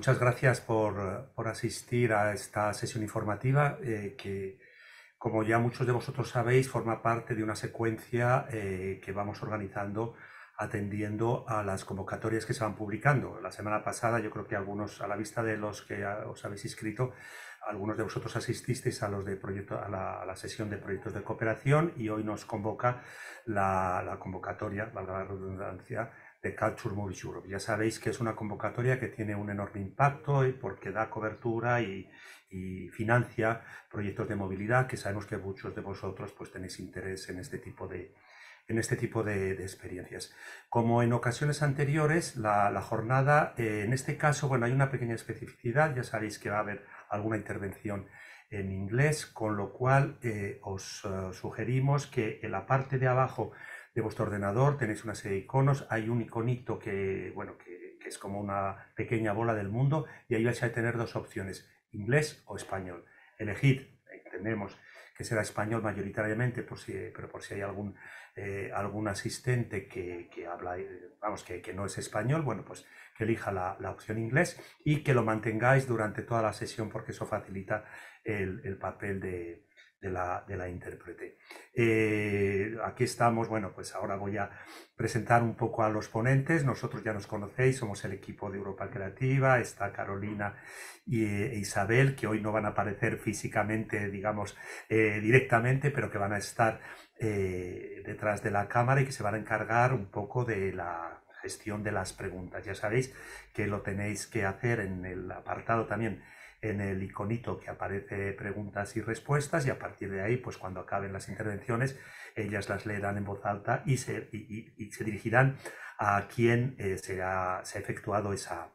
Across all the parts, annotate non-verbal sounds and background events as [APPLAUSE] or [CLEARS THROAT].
muchas gracias por, por, asistir a esta sesión informativa eh, que, como ya muchos de vosotros sabéis, forma parte de una secuencia eh, que vamos organizando atendiendo a las convocatorias que se van publicando. La semana pasada yo creo que algunos, a la vista de los que os habéis inscrito, algunos de vosotros asististeis a, los de proyecto, a, la, sesión de proyectos de cooperación y hoy nos convoca la, la convocatoria, valga la redundancia, de Culture Movies Europe. Ya sabéis que es una convocatoria que tiene un enorme impacto porque da cobertura y, financia proyectos de movilidad que sabemos que muchos de vosotros pues tenéis interés en este tipo de, en este tipo de, experiencias. Como en ocasiones anteriores, la, jornada, eh, en este caso, bueno, hay una pequeña especificidad, ya sabéis que va a haber alguna intervención en inglés, con lo cual eh, os eh, sugerimos que en la parte de abajo vuestro ordenador, tenéis una serie de iconos, hay un iconito que, bueno, que, es como una pequeña bola del mundo y ahí vais a tener dos opciones, inglés o español. Elegid, entendemos que será español mayoritariamente, por si, pero por si hay algún, eh, algún asistente que, habla, eh, vamos, que, no es español, bueno, pues que elija la, opción inglés y que lo mantengáis durante toda la sesión porque eso facilita el papel de, de la, de la intérprete. Eh, aquí estamos, bueno, pues ahora voy a presentar un poco a los ponentes. Nosotros ya nos conocéis, somos el equipo de Europa Creativa, está Carolina y, e Isabel, que hoy no van a aparecer físicamente, digamos, eh, directamente, pero que van a estar detrás de la cámara y que se van a encargar un poco de la gestión de las preguntas. Ya sabéis que lo tenéis que hacer en el apartado también en el iconito que aparece preguntas y respuestas y a partir de ahí, pues cuando acaben las intervenciones, ellas las leerán en voz alta y se, y, se dirigirán a quien eh, se, ha, efectuado esa,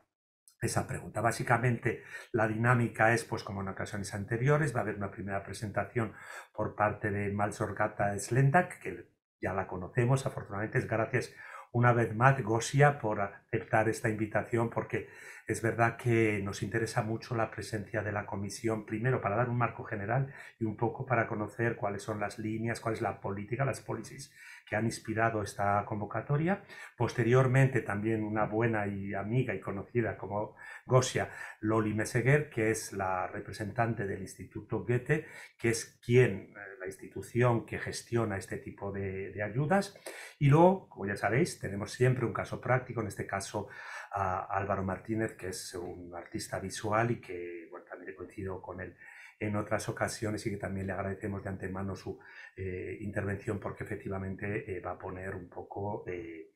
esa pregunta. Básicamente la dinámica es, pues como en ocasiones anteriores, va a haber una primera presentación por parte de Malzorgata Slendak, que ya la conocemos, afortunadamente es gracias una vez más Gosia por aceptar esta invitación porque es verdad que nos interesa mucho la presencia de la comisión, primero para dar un marco general y un poco para conocer cuáles son las líneas, cuál es la política, las policies que han inspirado esta convocatoria. Posteriormente también una buena y amiga y conocida como Gosia Loli Meseguer, que es la representante del Instituto Goethe, que es quien, eh, la institución que gestiona este tipo de, ayudas. Y luego, como ya sabéis, tenemos siempre un caso práctico, en este caso a Álvaro Martínez, que es un artista visual y que bueno, también coincido con él en otras ocasiones y que también le agradecemos de antemano su eh, intervención porque efectivamente eh, va a poner un poco eh,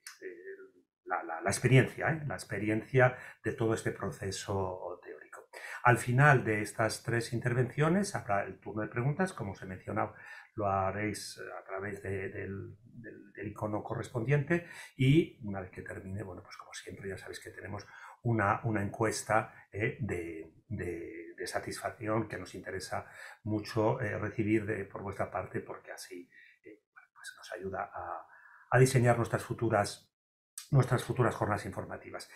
la, experiencia, la experiencia de todo este proceso teórico. Al final de estas tres intervenciones habrá el turno de preguntas, como os he mencionado, lo haréis a través del, icono correspondiente y una vez que termine, bueno, pues como siempre ya sabéis que tenemos una, una encuesta eh, de, satisfacción que nos interesa mucho eh, recibir por vuestra parte porque así eh, pues nos ayuda a diseñar nuestras futuras nuestras futuras jornadas informativas.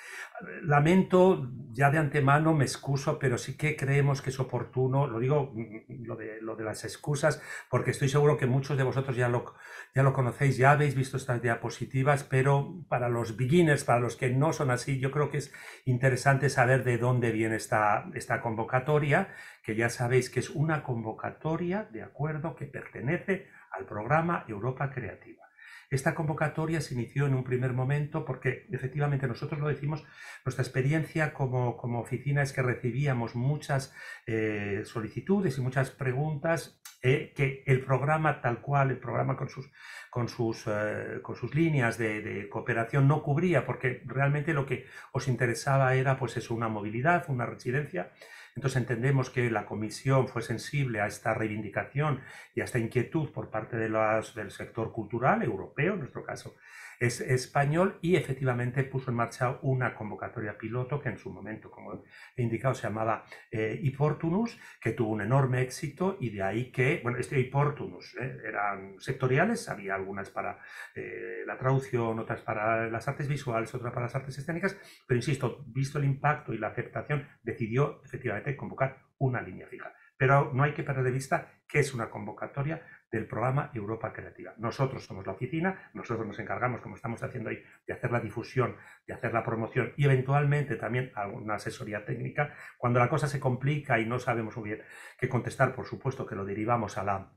Lamento, ya de antemano me excuso, pero sí que creemos que es oportuno, lo digo mm, mm, lo de, lo de las excusas, porque estoy seguro que muchos de vosotros ya lo, ya lo conocéis, ya habéis visto estas diapositivas, pero para los beginners, para los que no son así, yo creo que es interesante saber de dónde viene esta, esta convocatoria, que ya sabéis que es una convocatoria, de acuerdo, que pertenece al programa Europa Creativa. Esta convocatoria se inició en un primer momento porque efectivamente nosotros lo decimos, nuestra experiencia como, oficina es que recibíamos muchas eh, solicitudes y muchas preguntas eh, que el programa tal cual, el programa con sus, sus, eh, con sus líneas de, cooperación no cubría porque realmente lo que os interesaba era pues eso, una movilidad, una residencia entonces entendemos que la comisión fue sensible a esta reivindicación y a esta inquietud por parte de las, del sector cultural europeo, en nuestro caso, es español y efectivamente puso en marcha una convocatoria piloto que en su momento, como he indicado, se llamaba eh, que tuvo un enorme éxito y de ahí que, bueno, este Iportunus eh, eran sectoriales, había algunas para eh, la traducción, otras para las artes visuales, otras para las artes escénicas, pero insisto, visto el impacto y la aceptación, decidió efectivamente convocar una línea fija. Pero no hay que perder de vista que es una convocatoria del programa Europa Creativa. Nosotros somos la oficina, nosotros nos encargamos, como estamos haciendo ahí, de hacer la difusión, de hacer la promoción y eventualmente también alguna asesoría técnica. Cuando la cosa se complica y no sabemos muy bien qué contestar, por supuesto que lo derivamos a la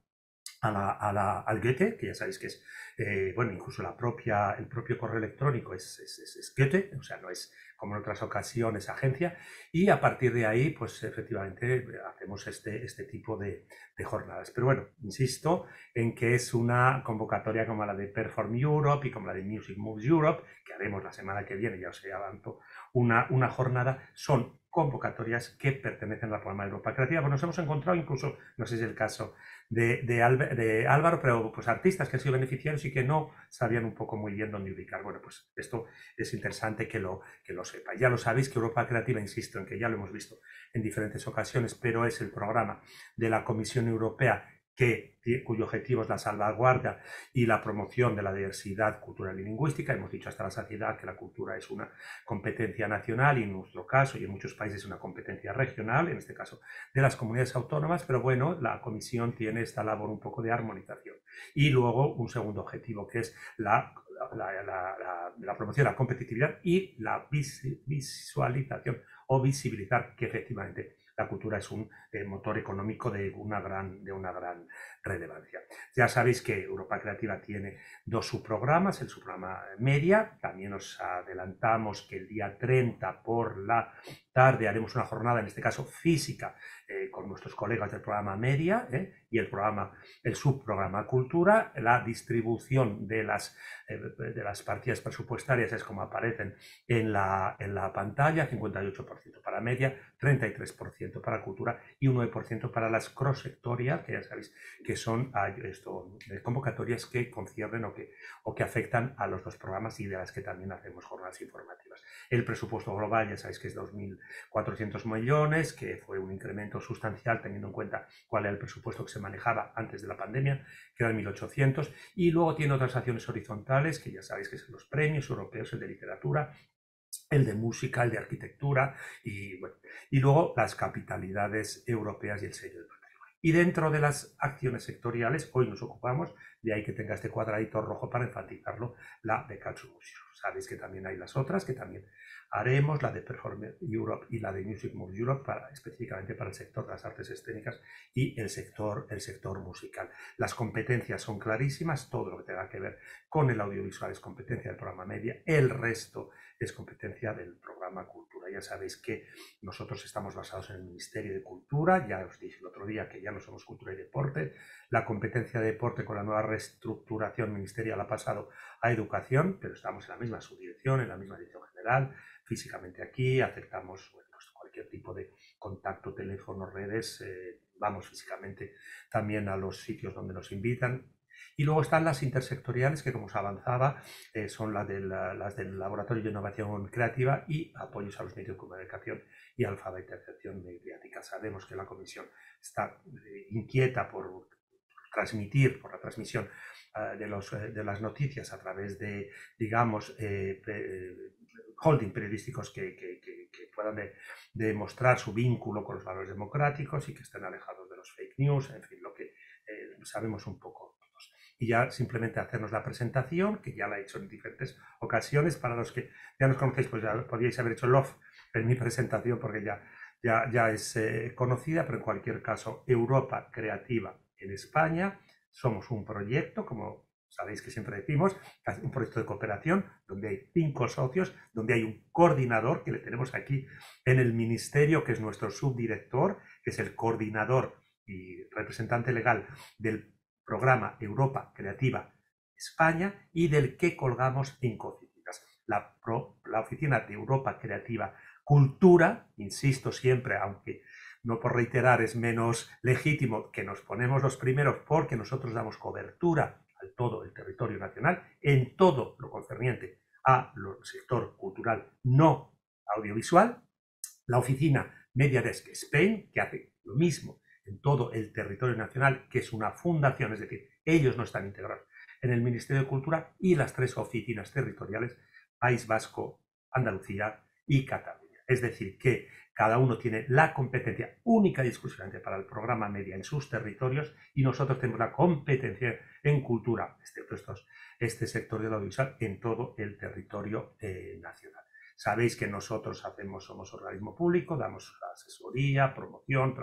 la, al Goethe, que ya sabéis que es, eh, bueno, incluso la propia, el propio correo electrónico es, es Goethe, o sea, no es como en otras ocasiones agencia, y a partir de ahí, pues efectivamente hacemos este, este tipo de, jornadas. Pero bueno, insisto en que es una convocatoria como la de Perform Europe y como la de Music Moves Europe, que haremos la semana que viene, ya os he adelanto, una, una jornada, son convocatorias que pertenecen al programa Europa Creativa. Pues nos hemos encontrado incluso, no sé si es el caso de, Álvaro, pero pues artistas que han sido beneficiarios y que no sabían un poco muy bien dónde ubicar. Bueno, pues esto es interesante que lo, que lo sepa. Ya lo sabéis que Europa Creativa, insisto, en que ya lo hemos visto en diferentes ocasiones, pero es el programa de la Comisión Europea cuyo objetivo es la salvaguardia y la promoción de la diversidad cultural y lingüística. Hemos dicho hasta la saciedad que la cultura es una competencia nacional y en nuestro caso y en muchos países una competencia regional, en este caso de las comunidades autónomas, pero bueno, la comisión tiene esta labor un poco de armonización. Y luego un segundo objetivo que es la, la promoción de la competitividad y la visualización o visibilizar que efectivamente la cultura es un eh, motor económico de una gran, de una gran, relevancia. Ya sabéis que Europa Creativa tiene dos subprogramas, el subprograma media, también os adelantamos que el día 30 por la tarde haremos una jornada, en este caso física, eh, con nuestros colegas del programa media eh, y el programa, el subprograma cultura, la distribución de las, eh, de las partidas presupuestarias es como aparecen en la, en la pantalla, 58% para media, 33% para cultura y un 9% para las cross sectorias, que ya sabéis que son esto, convocatorias que conciernen o que, o que afectan a los dos programas y de las que también hacemos jornadas informativas. El presupuesto global, ya sabéis que es 2.400 millones, que fue un incremento sustancial teniendo en cuenta cuál era el presupuesto que se manejaba antes de la pandemia, que era de 1.800, y luego tiene otras acciones horizontales, que ya sabéis que son los premios europeos, el de literatura, el de música, el de arquitectura y, y luego las capitalidades europeas y el sello y dentro de las acciones sectoriales, hoy nos ocupamos, de ahí que tenga este cuadradito rojo para enfatizarlo, la de Calcio Sabéis que también hay las otras, que también haremos la de Performance Europe y la de Music Moves Europe para, específicamente para el sector de las artes escénicas y el sector, el sector musical. Las competencias son clarísimas, todo lo que tenga que ver con el audiovisual es competencia del programa media, el resto es competencia del programa cultura. Ya sabéis que nosotros estamos basados en el Ministerio de Cultura, ya os dije el otro día que ya no somos cultura y deporte, la competencia de deporte con la nueva reestructuración ministerial ha pasado a educación, pero estamos en la misma subdirección, en la misma dirección general, físicamente aquí, aceptamos pues, cualquier tipo de contacto, teléfono, redes, eh, vamos físicamente también a los sitios donde nos invitan. Y luego están las intersectoriales, que como os avanzaba, eh, son las, de las del Laboratorio de Innovación Creativa y apoyos a los medios de comunicación y alfabetización mediática. Sabemos que la Comisión está eh, inquieta por, transmitir, por la transmisión de, las noticias a través de, digamos, holding periodísticos que, que, que, puedan demostrar su vínculo con los valores democráticos y que estén alejados de los fake news, en fin, lo que eh, sabemos un poco todos. Y ya simplemente hacernos la presentación, que ya la he hecho en diferentes ocasiones, para los que ya nos conocéis, pues ya podíais haber hecho love en mi presentación porque ya, ya, ya es eh, conocida, pero en cualquier caso, Europa Creativa en España, somos un proyecto, como sabéis que siempre decimos, un proyecto de cooperación donde hay cinco socios, donde hay un coordinador, que le tenemos aquí en el ministerio, que es nuestro subdirector, que es el coordinador y representante legal del programa Europa Creativa España y del que colgamos cinco oficinas. La, la oficina de Europa Creativa Cultura, insisto siempre, aunque no por reiterar es menos legítimo que nos ponemos los primeros porque nosotros damos cobertura todo el territorio nacional en todo lo concerniente al sector cultural no audiovisual. La oficina Media Desk Spain, que hace lo mismo en todo el territorio nacional, que es una fundación, es decir, ellos no están integrados en el Ministerio de Cultura, y las tres oficinas territoriales, País Vasco, Andalucía y Cataluña. Es decir, que cada uno tiene la competencia única y exclusivamente para el programa media en sus territorios y nosotros tenemos la competencia en cultura, excepto este, estos, este sector de la audiovisual, en todo el territorio eh, nacional. Sabéis que nosotros hacemos, somos organismo público, damos asesoría, promoción,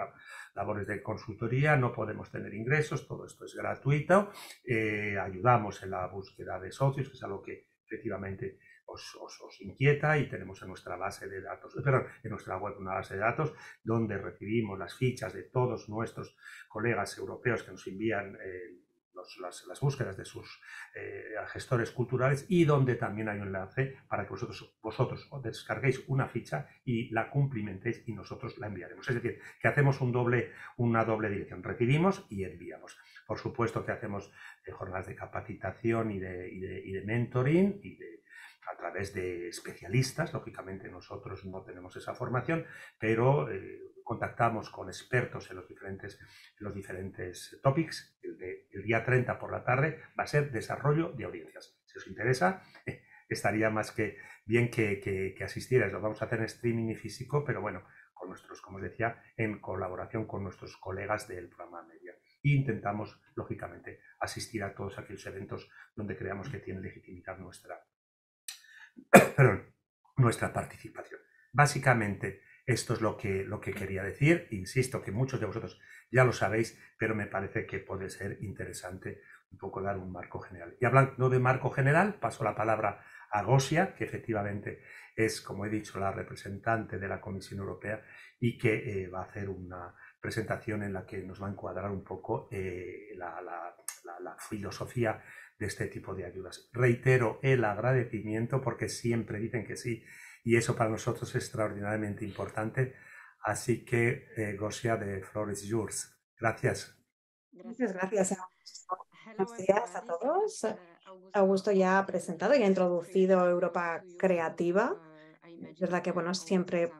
labores de consultoría, no podemos tener ingresos, todo esto es gratuito, eh, ayudamos en la búsqueda de socios, que es algo que efectivamente os, inquieta y tenemos en nuestra base de datos, perdón, en nuestra web una base de datos donde recibimos las fichas de todos nuestros colegas europeos que nos envían eh, las, búsquedas de sus eh, gestores culturales y donde también hay un enlace para que vosotros, vosotros descarguéis una ficha y la cumplimentéis y nosotros la enviaremos. Es decir, que hacemos una doble dirección, recibimos y enviamos. Por supuesto que hacemos eh, jornadas de capacitación y de, y de mentoring y de a través de especialistas, lógicamente nosotros no tenemos esa formación, pero eh, contactamos con expertos en los diferentes, los diferentes topics. El, día 30 por la tarde va a ser desarrollo de audiencias. Si os interesa, [LAUGHS] estaría más que bien que, que, asistierais. Lo vamos a hacer en streaming y físico, pero bueno, con nuestros, como os decía, en colaboración con nuestros colegas del programa Media. E intentamos, lógicamente, asistir a todos aquellos eventos donde creamos que tiene legitimidad nuestra, [COUGHS] nuestra participación. Básicamente, esto es lo que, lo que quería decir. Insisto que muchos de vosotros ya lo sabéis, pero me parece que puede ser interesante un poco dar un marco general. Y hablando de marco general, paso la palabra a Gosia, que efectivamente es, como he dicho, la representante de la Comisión Europea y que eh, va a hacer una presentación en la que nos va a encuadrar un poco eh, la filosofía este tipo de ayudas. Reitero el agradecimiento porque siempre dicen que sí y eso para nosotros es extraordinariamente importante. Así que, eh, Gosia de Flores yours gracias. Gracias, gracias a, a todos. Augusto ya ha presentado y ha introducido Europa Creativa. Es verdad que, bueno, siempre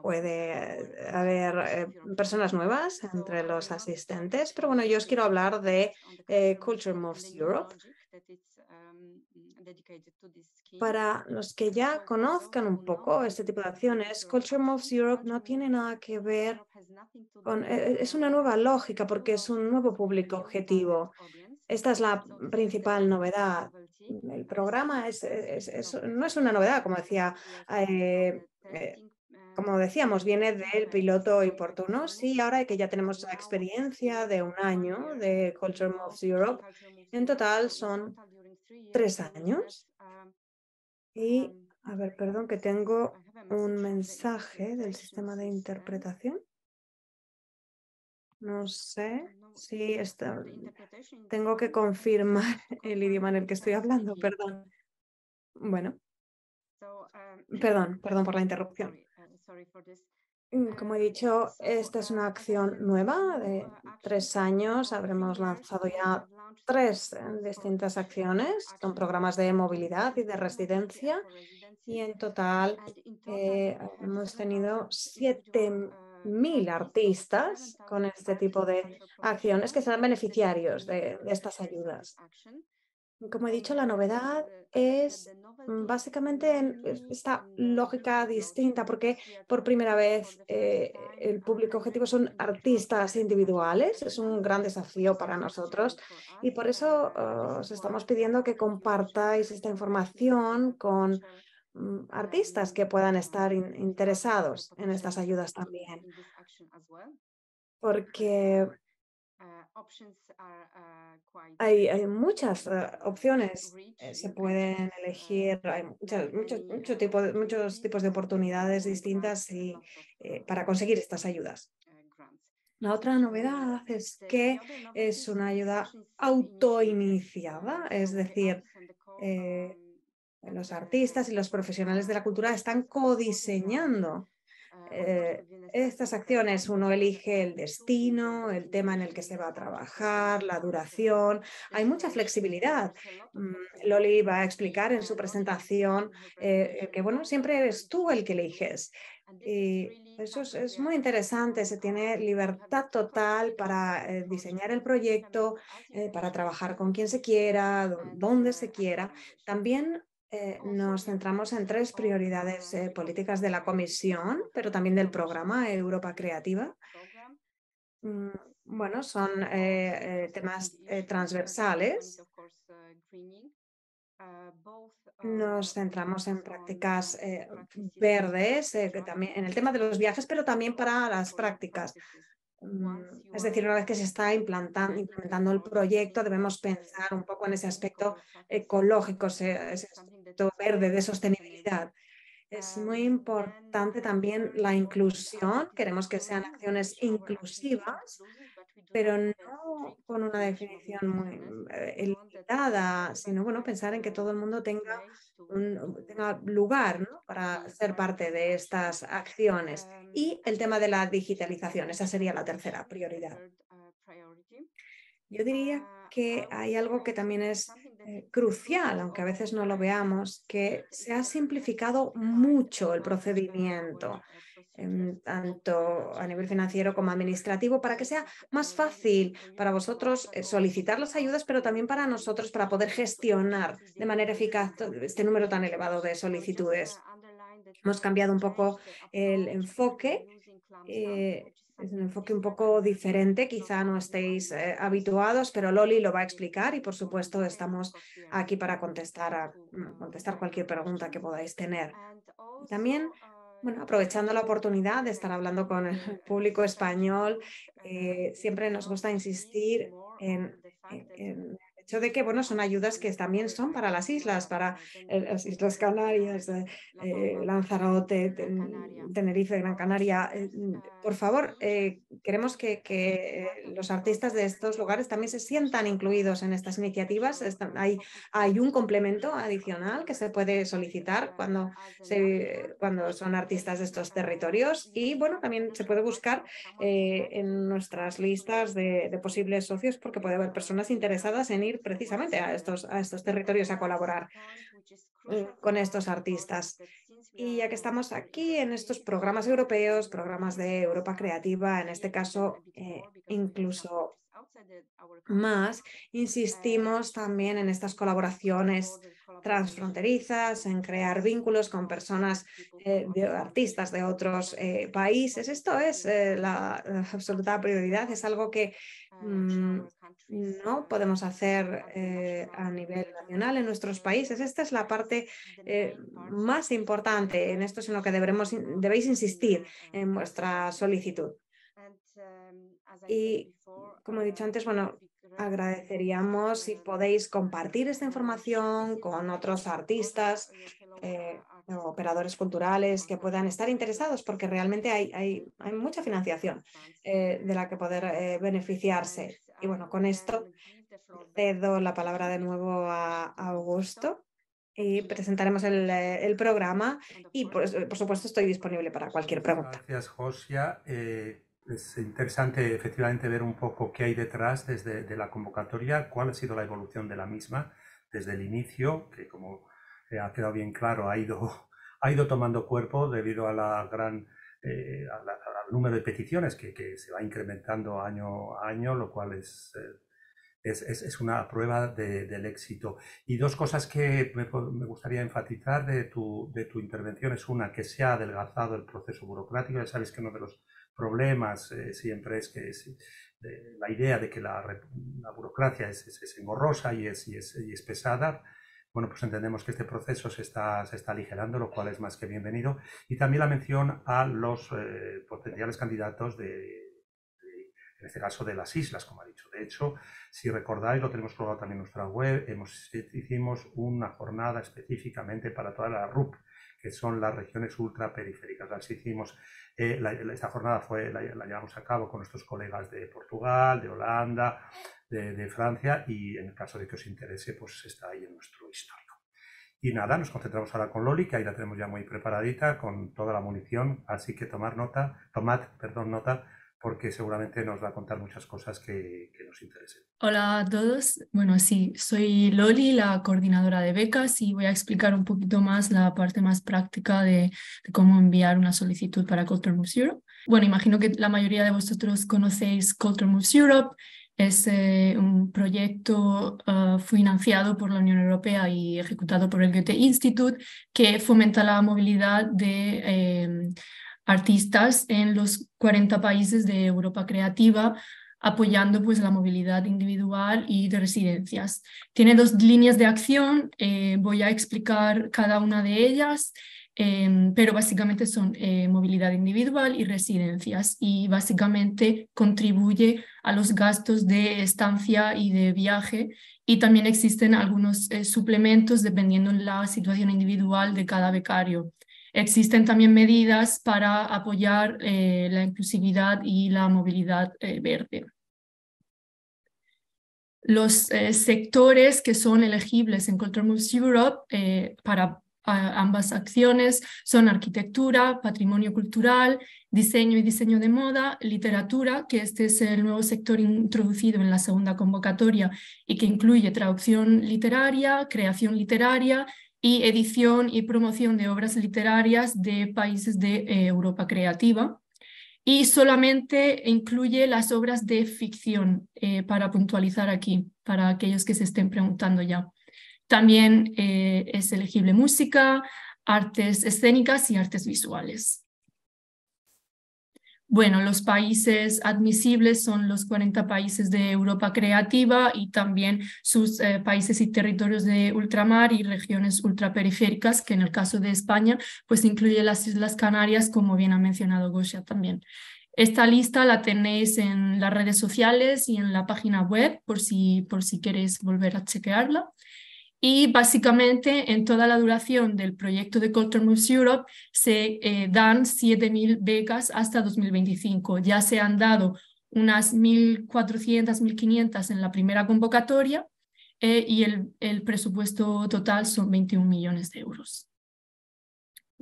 puede haber pues eh, personas nuevas entre los asistentes, pero bueno, yo os quiero hablar de eh, Culture Moves Europe. Um, Para los que pues ya conozcan un poco este tipo de acciones, Culture Moves Europe no tiene nada que ver con... Es una nueva lógica porque es un nuevo público objetivo. Esta es la principal novedad. El programa es, no es una novedad, como decía como decíamos, viene del piloto oportuno, Sí, ahora que ya tenemos la experiencia de un año de Culture Moves Europe, en total son tres años. Y, a ver, perdón, que tengo un mensaje del sistema de interpretación. No sé si tengo que confirmar [LAUGHS] el idioma en el que estoy hablando, perdón. Bueno. Perdón, perdón por la interrupción. Mm, como he eh, dicho, esta es una um, acción nueva de tres años. Habremos lanzado ya tres eh, distintas acciones con programas de movilidad y de residencia. Y en total eh, uh, hemos tenido 7.000 uh, uh, artistas con este tipo de acciones que serán beneficiarios de estas ayudas. Como he dicho, la novedad es básicamente en esta lógica distinta, porque por primera vez el público objetivo son artistas individuales, es un gran desafío para nosotros y por eso os estamos pidiendo que compartáis esta información con artistas que puedan estar interesados en estas ayudas también. Porque Uh, hay, muchas uh, eh, opciones, eh, se pueden elegir, uh, hay muchas, muchos, muchos tipos de oportunidades distintas eh, para conseguir estas ayudas. La otra novedad es que es una ayuda autoiniciada, es decir, um, los artistas y los profesionales de la cultura están codiseñando eh, estas acciones uno elige el destino, el tema en el que se va a trabajar, la duración. Hay mucha flexibilidad. Mm, Loli va a explicar en su presentación eh, que bueno, siempre eres tú el que eliges. Y eso es, muy interesante, se tiene libertad total para eh, diseñar el proyecto, para trabajar con quien se quiera, donde se quiera. También eh, nos centramos en tres prioridades eh, políticas de la Comisión, pero también del programa eh, Europa Creativa. Mm, bueno, son temas transversales. Uh, uh, uh, nos centramos en prácticas verdes, también, en el tema de los viajes, pero también para las prácticas, Mm, es decir, una vez que se está [LAUGHS] implantando, implementando el proyecto, debemos pensar un poco en ese aspecto ecológico, ese aspecto verde de sostenibilidad. Es muy importante también la inclusión. Queremos que sean acciones inclusivas pero no con una definición muy eh, limitada, sino bueno, pensar en que todo el mundo tenga, un, tenga lugar para ser parte de estas acciones. Em, y el tema de la digitalización, esa sería la tercera prioridad. Eh, Yo diría ah, que ah, hay algo que también es eh, crucial, aunque a veces no lo veamos, que se ha simplificado mucho el procedimiento, em, tanto a nivel financiero como administrativo, para que sea más fácil para vosotros eh, solicitar las ayudas, pero también para nosotros para poder gestionar de manera eficaz este número tan elevado de solicitudes. Hemos cambiado un poco el enfoque eh, es un enfoque un poco diferente, quizá no estéis eh, habituados, pero Loli lo va a explicar y por supuesto estamos aquí para contestar, a, mm, contestar cualquier pregunta que podáis tener. También bueno, aprovechando la oportunidad de estar hablando con el [LAUGHS] público español, eh, siempre nos gusta insistir en, en, de que, bueno, son ayudas que también son para las islas, para eh, las Islas Canarias, eh, eh, Lanzarote, Tenerife, Gran Canaria. Mm, por favor, queremos que, los artistas de estos lugares también se sientan incluidos en estas iniciativas. hay, hay un complemento adicional que se puede solicitar cuando, se, cuando son artistas de estos territorios y, bueno, también se puede buscar en nuestras listas de posibles socios porque puede haber personas interesadas en ir precisamente a estos, a estos territorios a colaborar eh, con estos artistas. Y ya que estamos aquí en estos programas europeos, programas de Europa Creativa, en este caso eh, incluso más insistimos eh, también en estas colaboraciones transfronterizas, en crear vínculos con personas, eh, de, artistas de otros eh, países. Esto es la, absoluta prioridad, es algo que mm, no podemos hacer a nivel nacional en nuestros países. Esta es la parte más importante, en esto es en lo que deberemos, debéis insistir en vuestra solicitud. Um, y como he dicho antes, bueno, agradeceríamos si podéis compartir esta información con otros artistas eh, o operadores culturales que puedan estar interesados, porque realmente hay, hay, hay mucha financiación eh, de la que poder eh, beneficiarse. Y bueno, con esto cedo la palabra de nuevo a, Augusto y presentaremos el, programa y por, por, supuesto estoy disponible para pues cualquier pregunta. Gracias, Josia. Es interesante efectivamente ver un poco qué hay detrás desde de la convocatoria, cuál ha sido la evolución de la misma desde el inicio, que como eh, ha quedado bien claro, ha ido, [LAUGHS] ha ido tomando cuerpo debido a la gran eh, al número de peticiones que, que, se va incrementando año a año, lo cual es, eh, es, es, es, una prueba del éxito. Y dos cosas que me, me gustaría enfatizar de tu, de tu, intervención es una, que se ha adelgazado el proceso burocrático, ya sabes que uno de los problemas, eh, siempre es que es, eh, la idea de que la, burocracia es, engorrosa y es, y, es, pesada. Bueno, pues entendemos que este proceso se está, se está aligerando, lo cual es más que bienvenido. Y también la mención a los eh, potenciales candidatos de, en este caso de las islas, como ha dicho. De hecho, si recordáis, lo tenemos colgado también en nuestra web, hemos, hicimos una jornada específicamente para toda la RUP, que son las regiones ultraperiféricas. Las hicimos eh, esta jornada fue, la, llevamos a cabo con nuestros colegas de Portugal, de Holanda, de, Francia y en el caso de que os interese, pues está ahí en nuestro histórico. Y nada, nos concentramos ahora con Loli, que ahí la tenemos ya muy preparadita, con toda la munición, así que tomar nota, tomad, perdón, nota porque seguramente nos va a contar muchas cosas que, nos interesen. Hola a todos. Bueno, sí, soy Loli, la coordinadora de becas, y voy a explicar un poquito más la parte más práctica de, cómo enviar una solicitud para Culture Moves Europe. Bueno, imagino que la mayoría de vosotros conocéis Culture Moves Europe. Es eh, un proyecto ah, financiado por la Unión Europea y ejecutado por el Goethe Institute que fomenta la movilidad de em, artistas en los 40 países de Europa Creativa, apoyando pues la movilidad individual y de residencias. Tiene dos líneas de acción, eh, voy a explicar cada una de ellas, em, pero básicamente son eh, movilidad individual y residencias y básicamente contribuye a los gastos de estancia y de viaje y también existen algunos eh, suplementos dependiendo la situación individual de cada becario. Existen también medidas para apoyar eh, la inclusividad y la movilidad eh, verde. Los eh, sectores que son elegibles en Culture Moves Europe para ambas acciones son arquitectura, patrimonio cultural, diseño y diseño de moda, literatura, que este es el nuevo sector introducido en la segunda convocatoria y que incluye traducción literaria, creación literaria, y edición y promoción de obras literarias de países de eh, Europa Creativa. Y solamente incluye las obras de ficción, eh, para puntualizar aquí, para aquellos que se estén preguntando ya. También eh, es elegible música, artes escénicas y artes visuales. Bueno, los países admisibles son los 40 países de Europa Creativa y también sus eh, países y territorios de ultramar y regiones ultraperiféricas, que en el caso de España, pues incluye las Islas Canarias, como bien ha mencionado Gosia también. Esta lista la tenéis en las redes sociales y en la página web por si, por si queréis volver a chequearla. Y básicamente en toda la duración del proyecto de Culture Moves Europe se eh, dan 7.000 becas hasta 2025. Ya se han dado unas 1.400, 1.500 en la primera convocatoria eh, y el presupuesto total son 21 millones de euros.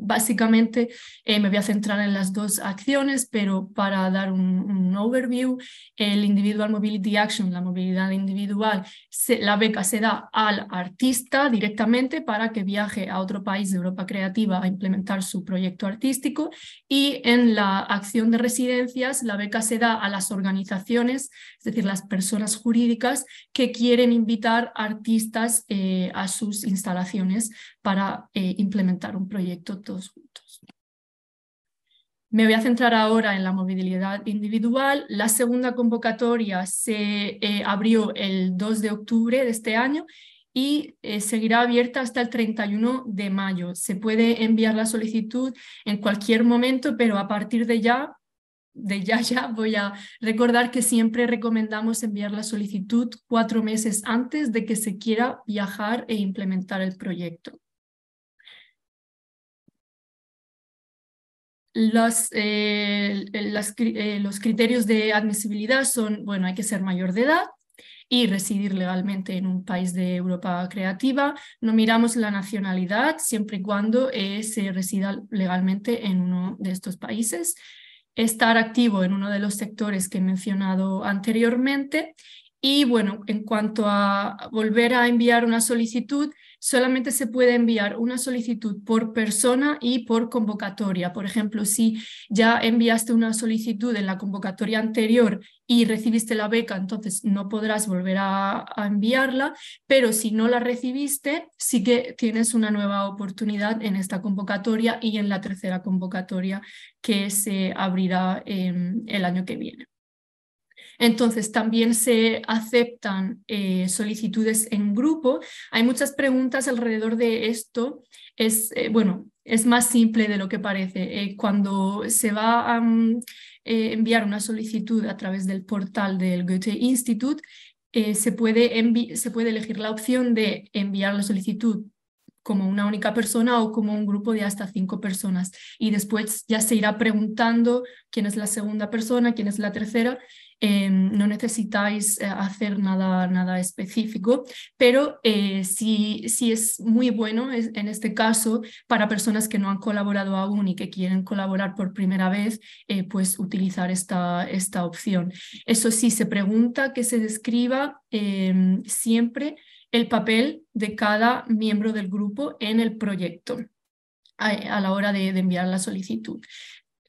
Básicamente eh, me voy a centrar en las dos acciones, pero para dar un, overview, el Individual Mobility Action, la movilidad individual, la beca se da al artista directamente para que viaje a otro país de Europa Creativa a implementar su proyecto artístico y en la acción de residencias, la beca se da a las organizaciones, es decir, las personas jurídicas que quieren invitar artistas eh, a sus instalaciones para eh, implementar un proyecto todos juntos. Me voy a centrar ahora en la movilidad individual. La segunda convocatoria se eh, abrió el 2 de octubre de este año y eh, seguirá abierta hasta el 31 de mayo. Se puede enviar la solicitud en cualquier momento, pero a partir de ya, de ya [LAUGHS] ya voy a recordar que siempre recomendamos enviar la solicitud cuatro meses antes de que se quiera viajar e implementar el proyecto. Eh, eh, los, criterios de admisibilidad son, bueno, hay que ser mayor de edad y residir legalmente en un país de Europa creativa. No miramos la nacionalidad siempre y cuando eh, se resida legalmente en uno de estos países. Estar activo en uno de los sectores que he mencionado anteriormente. Y bueno, en cuanto a volver a enviar una solicitud, solamente se puede enviar una solicitud por persona y por convocatoria. Por ejemplo, si ya enviaste una solicitud en la convocatoria anterior y recibiste la beca, entonces no podrás volver a, enviarla, pero si no la recibiste, sí que tienes una nueva oportunidad en esta convocatoria y en la tercera convocatoria que se abrirá el año que viene. Entonces, también se aceptan eh, solicitudes en grupo. Hay muchas preguntas alrededor de esto. Es, eh, bueno, es más simple de lo que parece. Eh, cuando se va a mm, enviar una solicitud a través del portal del Goethe Institute, se puede elegir la opción de enviar la solicitud como una única persona o como un grupo de hasta cinco personas. Y después ya se irá preguntando quién es la segunda persona, quién es la tercera, Em, no necesitáis eh, hacer nada, nada específico, pero eh, sí, es muy bueno en este caso para personas que no han colaborado aún y que quieren colaborar por primera vez, eh, pues utilizar esta, esta opción. Eso sí, se pregunta que se describa em, siempre el papel de cada miembro del grupo en el proyecto a, la hora de, enviar la solicitud.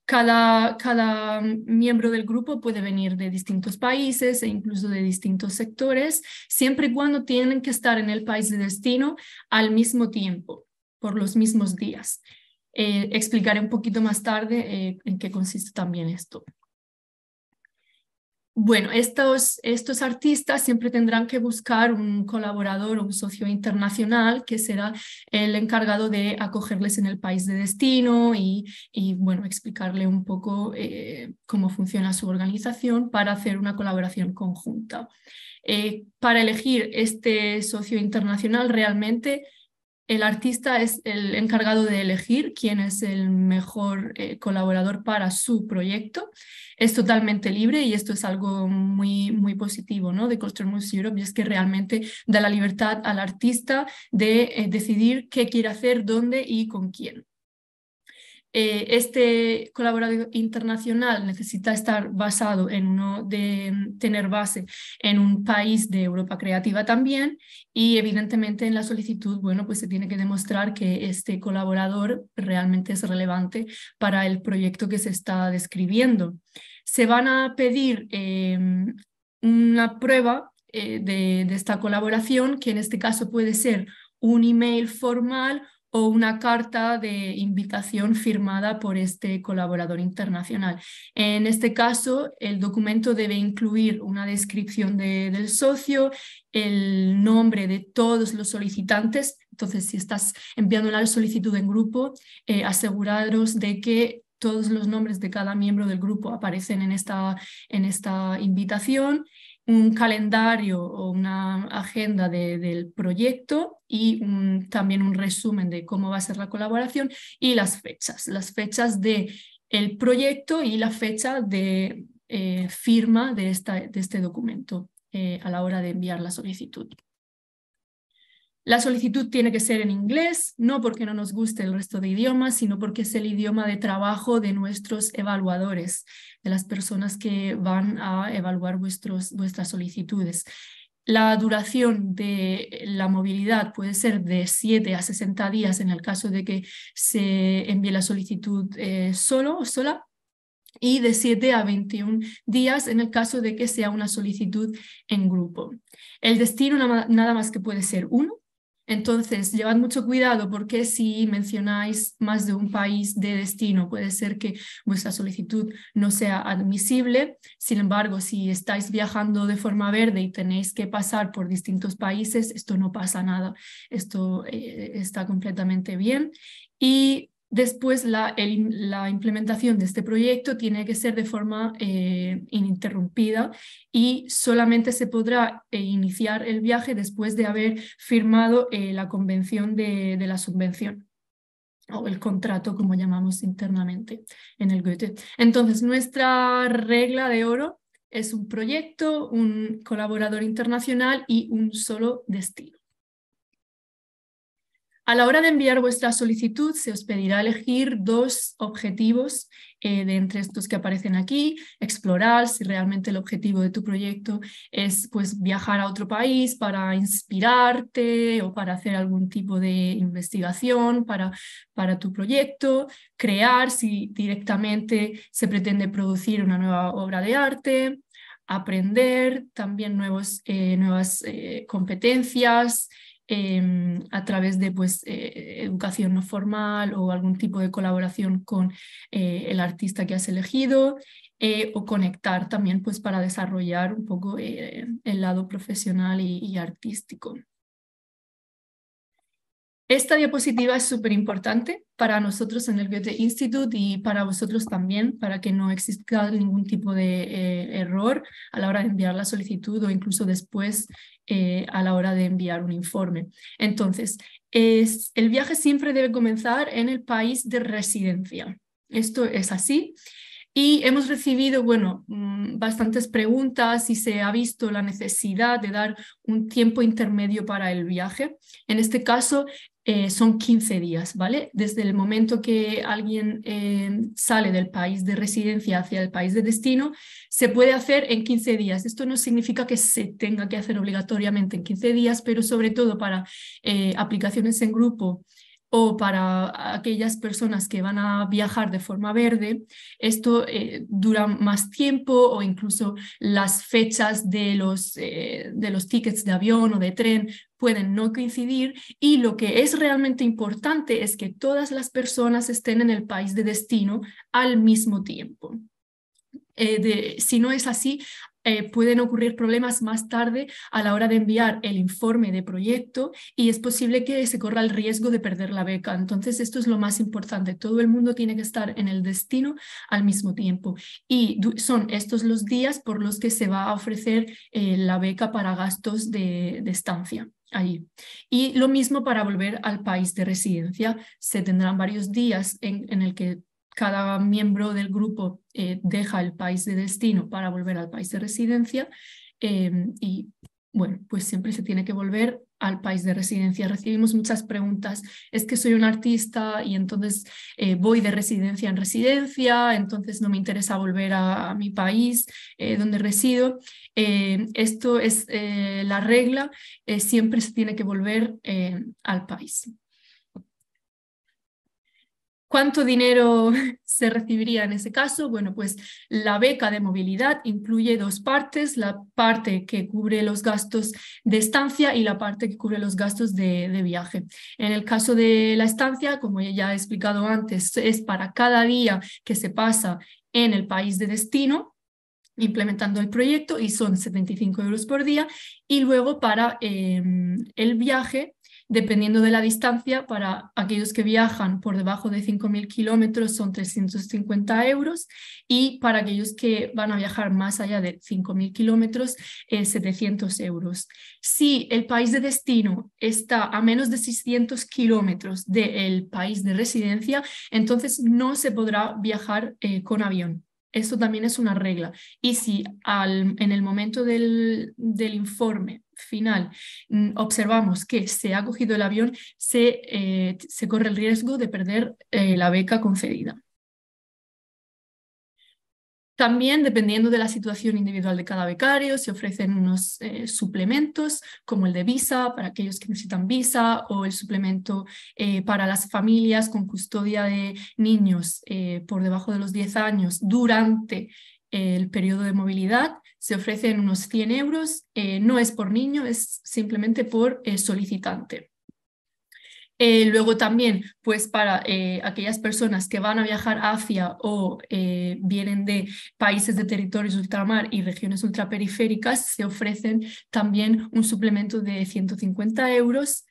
Cada, miembro del grupo puede venir de distintos países e incluso de distintos sectores, siempre y cuando tienen que estar en el país de destino al mismo tiempo, por los mismos días. Eh, explicaré un poquito más tarde eh, en qué consiste también esto bueno, estos, artistas siempre tendrán que buscar un colaborador o un socio internacional que será el encargado de acogerles en el país de destino y, bueno, explicarle un poco eh, cómo funciona su organización para hacer una colaboración conjunta. Eh, para elegir este socio internacional realmente el artista es el encargado de elegir quién es el mejor eh, colaborador para su proyecto es totalmente libre y esto es algo muy, muy positivo ¿no? de Culture Moves Europe y es que realmente da la libertad al artista de eh, decidir qué quiere hacer, dónde y con quién. Eh, este colaborador internacional necesita estar basado en uno de mm, tener base en un país de Europa creativa también y evidentemente en la solicitud bueno pues se tiene que demostrar que este colaborador realmente es relevante para el proyecto que se está describiendo se van a pedir em, una prueba eh, de, esta colaboración, que en este caso puede ser un email formal o una carta de invitación firmada por este colaborador internacional. En este caso, el documento debe incluir una descripción del socio, el nombre de todos los solicitantes. Entonces, si estás enviando la solicitud en grupo, eh, aseguraros de que todos los nombres de cada miembro del grupo aparecen en esta, en esta invitación, un calendario o una agenda del proyecto y también un resumen de cómo va a ser la colaboración y las fechas, las fechas de el proyecto y la fecha de eh, firma de, esta, de este documento eh, a la hora de enviar la solicitud. La solicitud tiene que ser en inglés, no porque no nos guste el resto de idiomas, sino porque es el idioma de trabajo de nuestros evaluadores, de las personas que van a evaluar vuestros, vuestras solicitudes. La duración de la movilidad puede ser de 7 a 60 días en el caso de que se envíe la solicitud eh, solo o sola y de 7 a 21 días en el caso de que sea una solicitud en grupo. El destino nada más que puede ser uno entonces, llevad mucho cuidado porque si mencionáis más de un país de destino, puede ser que vuestra solicitud no sea admisible. Sin embargo, si estáis viajando de forma verde y tenéis que pasar por distintos países, esto no pasa nada. Esto eh, está completamente bien. Y Después, la, implementación de este proyecto tiene que ser de forma eh, ininterrumpida y solamente se podrá eh, iniciar el viaje después de haber firmado eh, la convención de, de, la subvención o el contrato, como llamamos internamente en el Goethe. Entonces, nuestra regla de oro es un proyecto, un colaborador internacional y un solo destino. A la hora de enviar vuestra solicitud, se os pedirá elegir dos objetivos eh, de entre estos que aparecen aquí, explorar si realmente el objetivo de tu proyecto es pues, viajar a otro país para inspirarte o para hacer algún tipo de investigación para, para tu proyecto, crear si directamente se pretende producir una nueva obra de arte, aprender también nuevos, eh, nuevas eh, competencias, Em, a través de pues, eh, educación no formal o algún tipo de colaboración con eh, el artista que has elegido eh, o conectar también pues, para desarrollar un poco el lado profesional y, artístico. Esta diapositiva es súper importante para nosotros en el Goethe Institute y para vosotros también, para que no exista ningún tipo de error a la hora de enviar la solicitud o incluso después eh, a la hora de enviar un informe. Entonces, es, el viaje siempre debe comenzar en el país de residencia. Esto es así. Y hemos recibido, bueno, mm, bastantes preguntas y se ha visto la necesidad de dar un tiempo intermedio para el viaje. En este caso, eh, son 15 días, ¿vale? Desde el momento que alguien eh, sale del país de residencia hacia el país de destino, se puede hacer en 15 días. Esto no significa que se tenga que hacer obligatoriamente en 15 días, pero sobre todo para eh, aplicaciones en grupo o para aquellas personas que van a viajar de forma verde, esto dura más tiempo o incluso las fechas de los, de los tickets de avión o de tren pueden no coincidir y lo que es realmente importante es que todas las personas estén en el país de destino al mismo tiempo. Eh, si no es así, eh, pueden ocurrir problemas más tarde a la hora de enviar el informe de proyecto y es posible que se corra el riesgo de perder la beca. Entonces, esto es lo más importante. Todo el mundo tiene que estar en el destino al mismo tiempo. Y son estos los días por los que se va a ofrecer eh, la beca para gastos de estancia allí Y lo mismo para volver al país de residencia. Se tendrán varios días en, en el que cada miembro del grupo eh, deja el país de destino para volver al país de residencia. Eh, y bueno, pues siempre se tiene que volver al país de residencia. Recibimos muchas preguntas, es que soy un artista y entonces eh, voy de residencia en residencia, entonces no me interesa volver a, mi país eh, donde resido. Eh, esto es la regla, siempre se tiene que volver al país. ¿Cuánto dinero [LAUGHS] se recibiría en ese caso? Bueno, pues la beca de movilidad incluye dos partes, la parte que cubre los gastos de estancia y la parte que cubre los gastos de, viaje. En el caso de la estancia, como ya he explicado antes, es para cada día que se pasa en el país de destino, implementando el proyecto y son 75 euros por día. Y luego para em, el viaje dependiendo de la distancia, para aquellos que viajan por debajo de 5.000 kilómetros son 350 euros y para aquellos que van a viajar más allá de 5.000 kilómetros, 700 eh, euros. Si el país de destino está a menos de 600 kilómetros del país de residencia, entonces no se podrá viajar eh, con avión. Esto también es una regla. Y si al, en el momento del informe final mm, observamos que se ha cogido el avión, se, eh, corre el riesgo de perder eh, la beca concedida. También, dependiendo de la situación individual de cada becario, se ofrecen unos eh, suplementos como el de visa para aquellos que necesitan visa o el suplemento para las familias con custodia de niños por debajo de los 10 años durante el periodo de movilidad se ofrecen unos 100 euros, eh, no es por niño, es simplemente por eh, solicitante. Eh, luego también, pues para aquellas personas que van a viajar hacia o vienen de países de territorios ultramar y regiones ultraperiféricas, se ofrecen también un suplemento de 150 euros.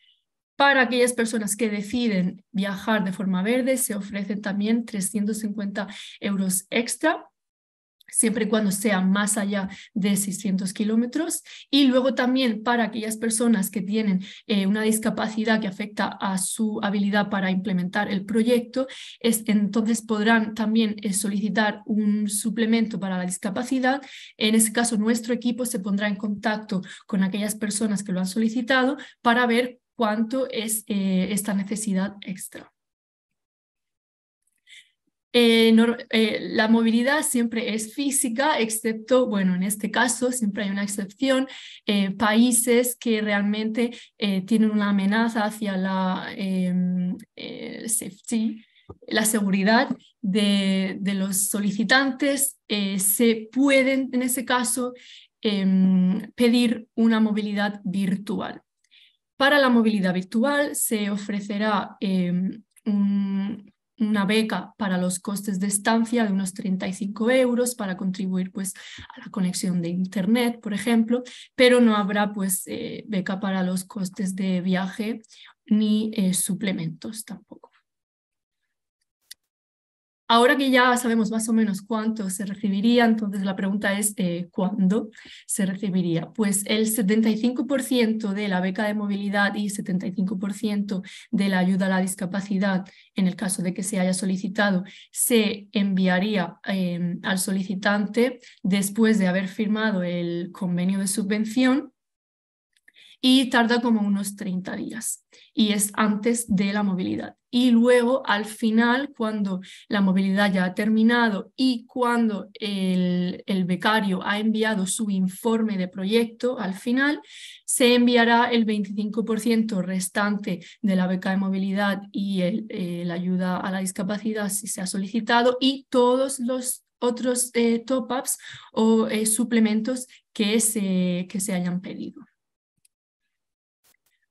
Para aquellas personas que deciden viajar de forma verde, se ofrecen también 350 euros extra siempre y cuando sea más allá de 600 kilómetros. Y luego también para aquellas personas que tienen eh, una discapacidad que afecta a su habilidad para implementar el proyecto, entonces podrán también eh, solicitar un suplemento para la discapacidad. En ese caso, nuestro equipo se pondrá en contacto con aquellas personas que lo han solicitado para ver cuánto es eh, esta necesidad extra. Eh, eh, la movilidad siempre es física, excepto, bueno, en este caso siempre hay una excepción, eh, países que realmente tienen una amenaza hacia la em, la seguridad de, de los solicitantes, se pueden, en ese caso, em, pedir una movilidad virtual. Para la movilidad virtual se ofrecerá em, un una beca para los costes de estancia de unos 35 euros para contribuir pues a la conexión de internet, por ejemplo, pero no habrá pues eh, beca para los costes de viaje ni eh, suplementos tampoco. Ahora que ya sabemos más o menos cuánto se recibiría, entonces la pregunta es eh, ¿cuándo se recibiría? Pues el 75% de la beca de movilidad y el 75% de la ayuda a la discapacidad, en el caso de que se haya solicitado, se enviaría eh, al solicitante después de haber firmado el convenio de subvención y tarda como unos 30 días y es antes de la movilidad. Y luego al final, cuando la movilidad ya ha terminado y cuando el, becario ha enviado su informe de proyecto, al final se enviará el 25% restante de la beca de movilidad y eh, la ayuda a la discapacidad si se ha solicitado y todos los otros eh, top-ups o eh, suplementos que se, que se hayan pedido.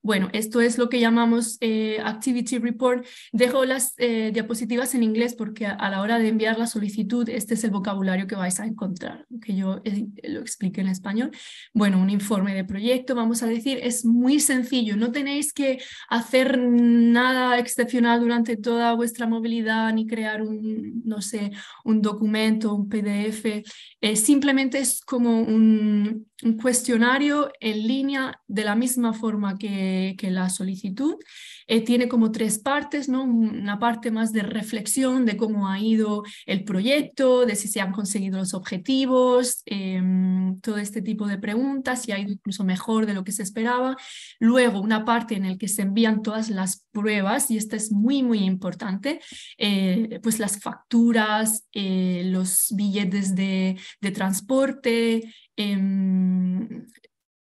Bueno, esto es lo que llamamos eh, Activity Report. Dejo las eh, diapositivas en inglés porque a, la hora de enviar la solicitud, este es el vocabulario que vais a encontrar, que yo eh, lo expliqué en español. Bueno, un informe de proyecto, vamos a decir, es muy sencillo. No tenéis que hacer nada excepcional durante toda vuestra movilidad ni crear un, no sé, un documento, un PDF. simplemente es como un cuestionario en línea de la misma forma que que, la solicitud. Eh, tiene como tres partes, ¿no? Una parte más de reflexión de cómo ha ido el proyecto, de si se han conseguido los objetivos, em, todo este tipo de preguntas, si ha ido incluso mejor de lo que se esperaba. Luego, una parte en la que se envían todas las pruebas, y esta es muy, muy importante, eh, pues las facturas, eh, los billetes de transporte, em,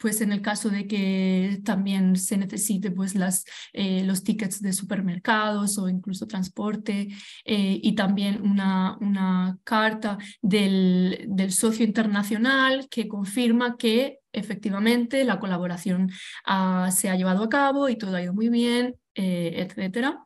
pues en el caso de que también se necesite pues las, eh, los tickets de supermercados o incluso transporte eh, y también una, una carta del, socio internacional que confirma que efectivamente la colaboración ah, se ha llevado a cabo y todo ha ido muy bien, eh, etcétera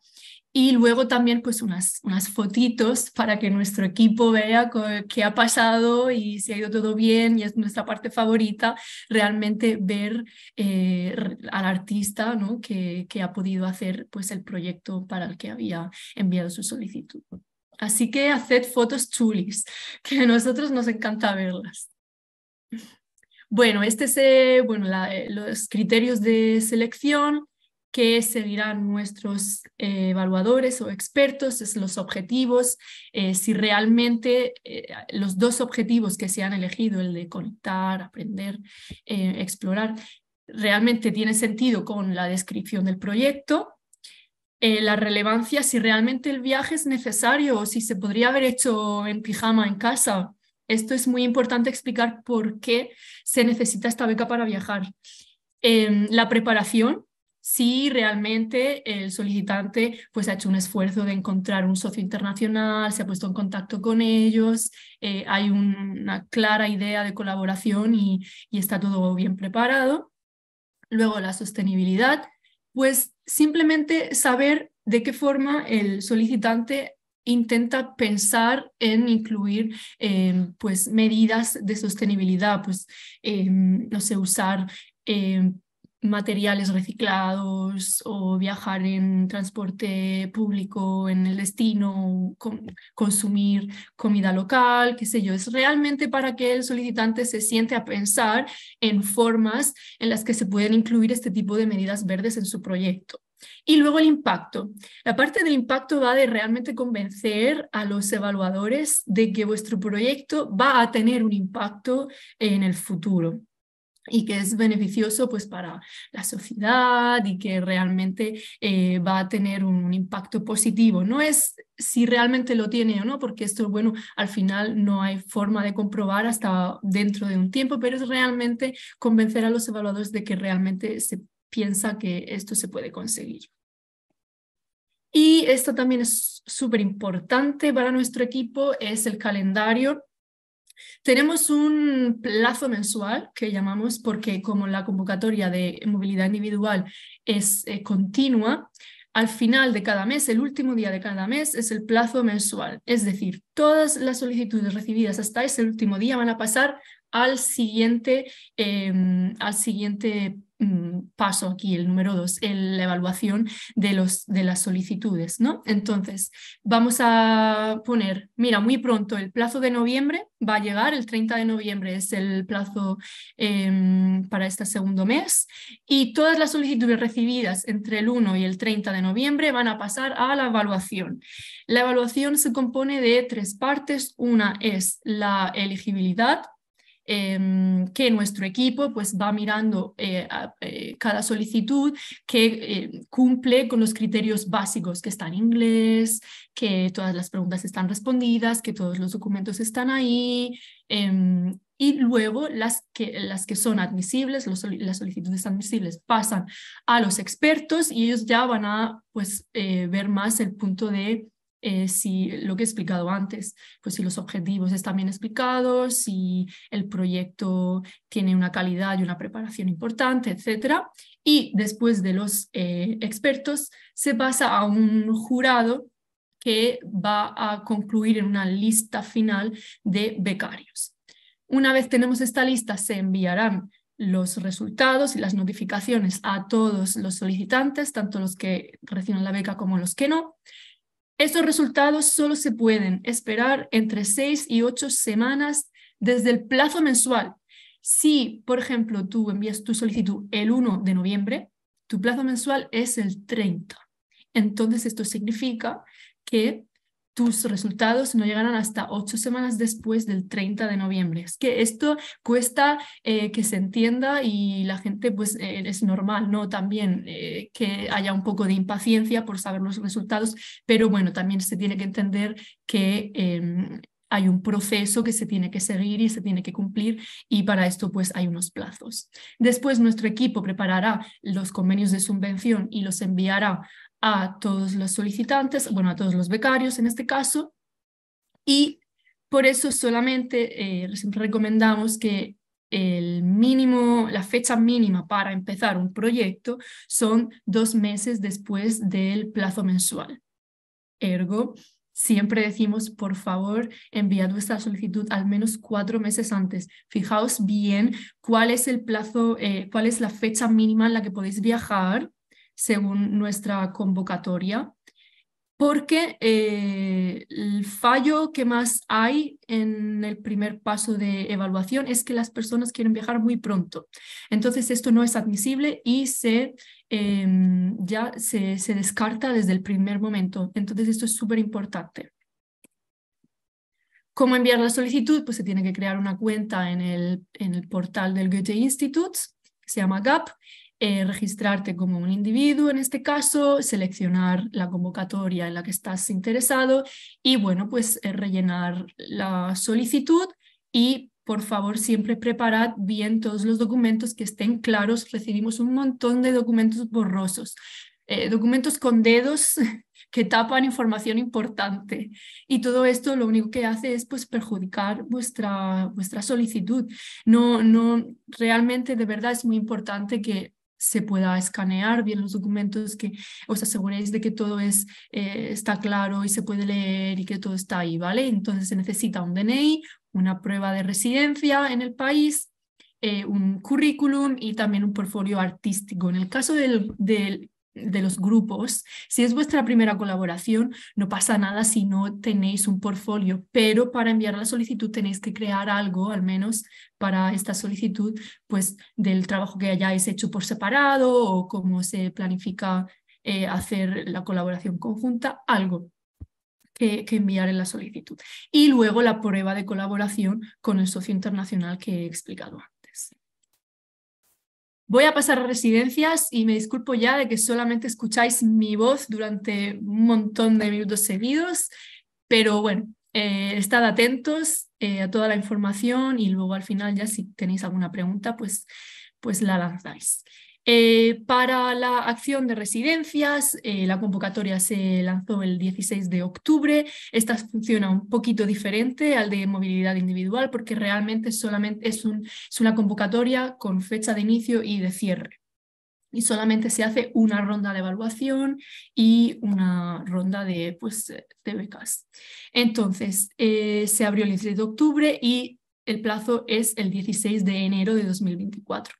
y luego también pues unas, unas fotitos para que nuestro equipo vea qué ha pasado y si ha ido todo bien y es nuestra parte favorita, realmente ver eh, al artista ¿no? que, que, ha podido hacer pues el proyecto para el que había enviado su solicitud. Así que haced fotos chulis, [LAUGHS] que a nosotros nos encanta verlas. Bueno, este es eh, bueno, eh, los criterios de selección. ¿Qué seguirán nuestros eh, evaluadores o expertos, los objetivos, eh, si realmente eh, los dos objetivos que se han elegido, el de conectar, aprender, explorar, realmente tiene sentido con la descripción del proyecto, la relevancia, si realmente el viaje es necesario o si se podría haber hecho en pijama en casa. Esto es muy importante explicar por qué se necesita esta beca para viajar. Em, la preparación, si realmente el solicitante pues, ha hecho un esfuerzo de encontrar un socio internacional, se ha puesto en contacto con ellos, eh, hay una clara idea de colaboración y, está todo bien preparado. Luego la sostenibilidad, pues simplemente saber de qué forma el solicitante intenta pensar en incluir eh, pues medidas de sostenibilidad, pues eh, no sé, usar materiales reciclados o viajar en transporte público en el destino, consumir comida local, qué sé yo. Es realmente para que el solicitante se siente a pensar en formas en las que se pueden incluir este tipo de medidas verdes en su proyecto. Y luego el impacto. La parte del impacto va de realmente convencer a los evaluadores de que vuestro proyecto va a tener un impacto en el futuro y que es beneficioso pues para la sociedad y que realmente eh, va a tener un, impacto positivo. No es si realmente lo tiene o no, porque esto, bueno, al final no hay forma de comprobar hasta dentro de un tiempo, pero es realmente convencer a los evaluadores de que realmente se piensa que esto se puede conseguir. Y esto también es súper importante para nuestro equipo, es el calendario tenemos un plazo mensual que llamamos porque como la convocatoria de movilidad individual es eh, continua, al final de cada mes, el último día de cada mes, es el plazo mensual. Es decir, todas las solicitudes recibidas hasta ese último día van a pasar al siguiente, em, al siguiente Mm, paso aquí, el número dos, en la evaluación de, los, de las solicitudes, ¿no? Entonces, vamos a poner, mira, muy pronto el plazo de noviembre va a llegar, el 30 de noviembre es el plazo em, para este segundo mes, y todas las solicitudes recibidas entre el 1 y el 30 de noviembre van a pasar a la evaluación. La evaluación se compone de tres partes, una es la elegibilidad, Em, que nuestro equipo pues, va mirando eh, eh, cada solicitud que eh, cumple con los criterios básicos, que está en inglés, que todas las preguntas están respondidas, que todos los documentos están ahí. Em, y luego las que, las que son admisibles, las solicitudes admisibles pasan a los expertos y ellos ya van a pues, ver más el punto de eh, si lo que he explicado antes, pues si los objetivos están bien explicados, si el proyecto tiene una calidad y una preparación importante, etc. Y después de los eh, expertos se pasa a un jurado que va a concluir en una lista final de becarios. Una vez tenemos esta lista, se enviarán los resultados y las notificaciones a todos los solicitantes, tanto los que reciben la beca como los que no. Estos resultados solo se pueden esperar entre 6 y 8 semanas desde el plazo mensual. Si, por ejemplo, tú envías tu solicitud el 1 de noviembre, tu plazo mensual es el 30. Entonces, esto significa que tus resultados no llegarán hasta ocho semanas después del 30 de noviembre. Es que esto cuesta eh, que se entienda y la gente, pues eh, es normal, ¿no? También eh, que haya un poco de impaciencia por saber los resultados, pero bueno, también se tiene que entender que em, hay un proceso que se tiene que seguir y se tiene que cumplir y para esto pues hay unos plazos. Después nuestro equipo preparará los convenios de subvención y los enviará a todos los solicitantes, bueno, a todos los becarios en este caso, y por eso solamente eh, siempre recomendamos que el mínimo, la fecha mínima para empezar un proyecto son dos meses después del plazo mensual. Ergo, siempre decimos, por favor, enviad vuestra solicitud al menos cuatro meses antes. Fijaos bien cuál es el plazo, eh, cuál es la fecha mínima en la que podéis viajar según nuestra convocatoria, porque eh, el fallo que más hay en el primer paso de evaluación es que las personas quieren viajar muy pronto. Entonces esto no es admisible y se, em, ya se, descarta desde el primer momento. Entonces esto es súper importante. ¿Cómo enviar la solicitud? Pues se tiene que crear una cuenta en el, en el portal del Goethe Institute, se llama GAP, eh, registrarte como un individuo en este caso, seleccionar la convocatoria en la que estás interesado y bueno, pues eh, rellenar la solicitud y por favor siempre preparad bien todos los documentos que estén claros. Recibimos un montón de documentos borrosos, eh, documentos con dedos [LAUGHS] que tapan información importante. Y todo esto lo único que hace es pues, perjudicar vuestra, vuestra solicitud. No, no, realmente de verdad es muy importante que se pueda escanear bien los documentos, que os aseguréis de que todo es, eh, está claro y se puede leer y que todo está ahí, ¿vale? Entonces se necesita un DNI, una prueba de residencia en el país, eh, un currículum y también un portfolio artístico. En el caso del, del de los grupos. Si es vuestra primera colaboración, no pasa nada si no tenéis un portfolio, pero para enviar la solicitud tenéis que crear algo, al menos para esta solicitud, pues del trabajo que hayáis hecho por separado o cómo se planifica eh, hacer la colaboración conjunta, algo. Que, que enviar en la solicitud. Y luego la prueba de colaboración con el socio internacional que he explicado antes. Voy a pasar a residencias y me disculpo ya de que solamente escucháis mi voz durante un montón de minutos seguidos, pero bueno, eh, estad atentos eh, a toda la información y luego al final ya si tenéis alguna pregunta, pues, pues la lanzáis. Eh, para la acción de residencias, eh, la convocatoria se lanzó el 16 de octubre. Esta funciona un poquito diferente al de movilidad individual porque realmente solamente es, una convocatoria con fecha de inicio y de cierre y solamente se hace una ronda de evaluación y una ronda de, pues, becas. Entonces, eh, se abrió el 16 de octubre y el plazo es el 16 de enero de 2024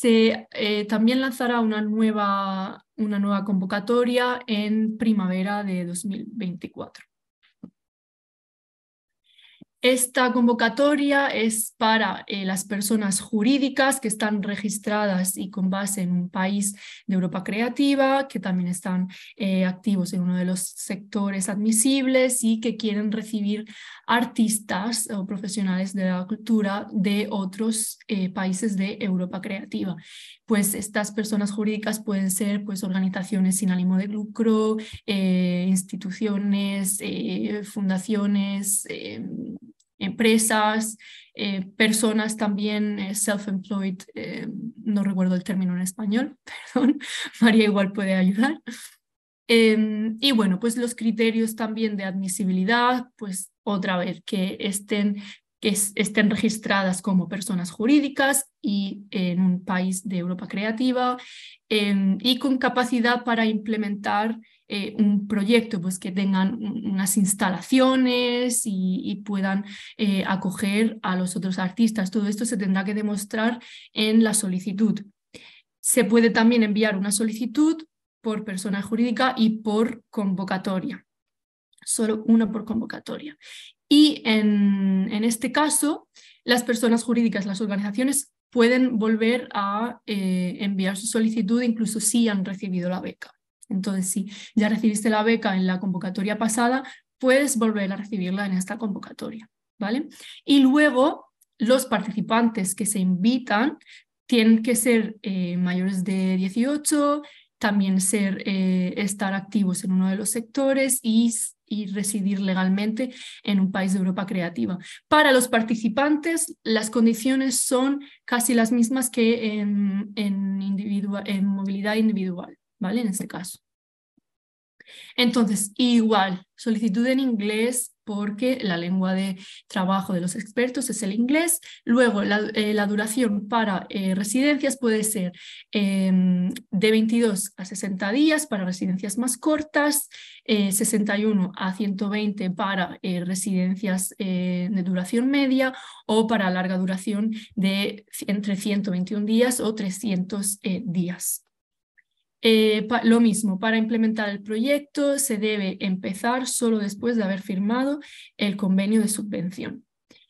se eh, también lanzará una nueva, una nueva convocatoria en primavera de 2024. Esta convocatoria es para eh, las personas jurídicas que están registradas y con base en un país de Europa creativa, que también están eh, activos en uno de los sectores admisibles y que quieren recibir artistas o profesionales de la cultura de otros eh, países de Europa creativa pues estas personas jurídicas pueden ser pues, organizaciones sin ánimo de lucro, eh, instituciones, eh, fundaciones, eh, empresas, personas también self-employed, no recuerdo el término en español, [LAUGHS] perdón, María igual puede ayudar. Em, y bueno, pues los criterios también de admisibilidad, pues otra vez, que estén que estén registradas como personas jurídicas y en un país de Europa creativa y con capacidad para implementar eh, un proyecto, pues que tengan unas instalaciones y, puedan eh, acoger a los otros artistas. Todo esto se tendrá que demostrar en la solicitud. Se puede también enviar una solicitud por persona jurídica y por convocatoria solo una por convocatoria. Y en, este caso, las personas jurídicas, las organizaciones pueden volver a eh, enviar su solicitud incluso si han recibido la beca. Entonces, si ya recibiste la beca en la convocatoria pasada, puedes volver a recibirla en esta convocatoria, ¿vale? Y luego, los participantes que se invitan tienen que ser eh, mayores de 18, también ser, eh, estar activos en uno de los sectores y y residir legalmente en un país de Europa creativa. Para los participantes, las condiciones son casi las mismas que en, movilidad individual, ¿vale? En este caso. Entonces, igual, solicitud en inglés porque la lengua de trabajo de los expertos es el inglés. Luego, la, eh, duración para eh, residencias puede ser em, de 22 a 60 días para residencias más cortas, 61 eh, a 120 para residencias de duración media o para larga duración de entre 121 días o 300 días. Eh, lo mismo, para implementar el proyecto se debe empezar solo después de haber firmado el convenio de subvención.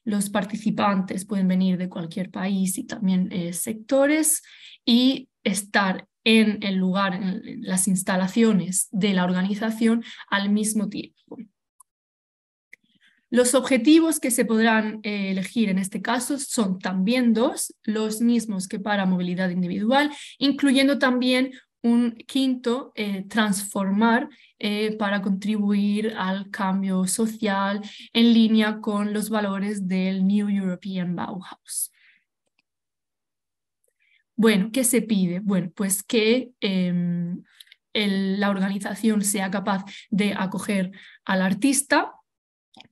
Los participantes pueden venir de cualquier país y también eh, sectores y estar en el lugar, en las instalaciones de la organización al mismo tiempo. Los objetivos que se podrán eh, elegir en este caso son también dos, los mismos que para movilidad individual, incluyendo también un quinto, eh, transformar eh, para contribuir al cambio social en línea con los valores del New European Bauhaus. Bueno, ¿qué se pide? Bueno, pues que em, la organización sea capaz de acoger al artista,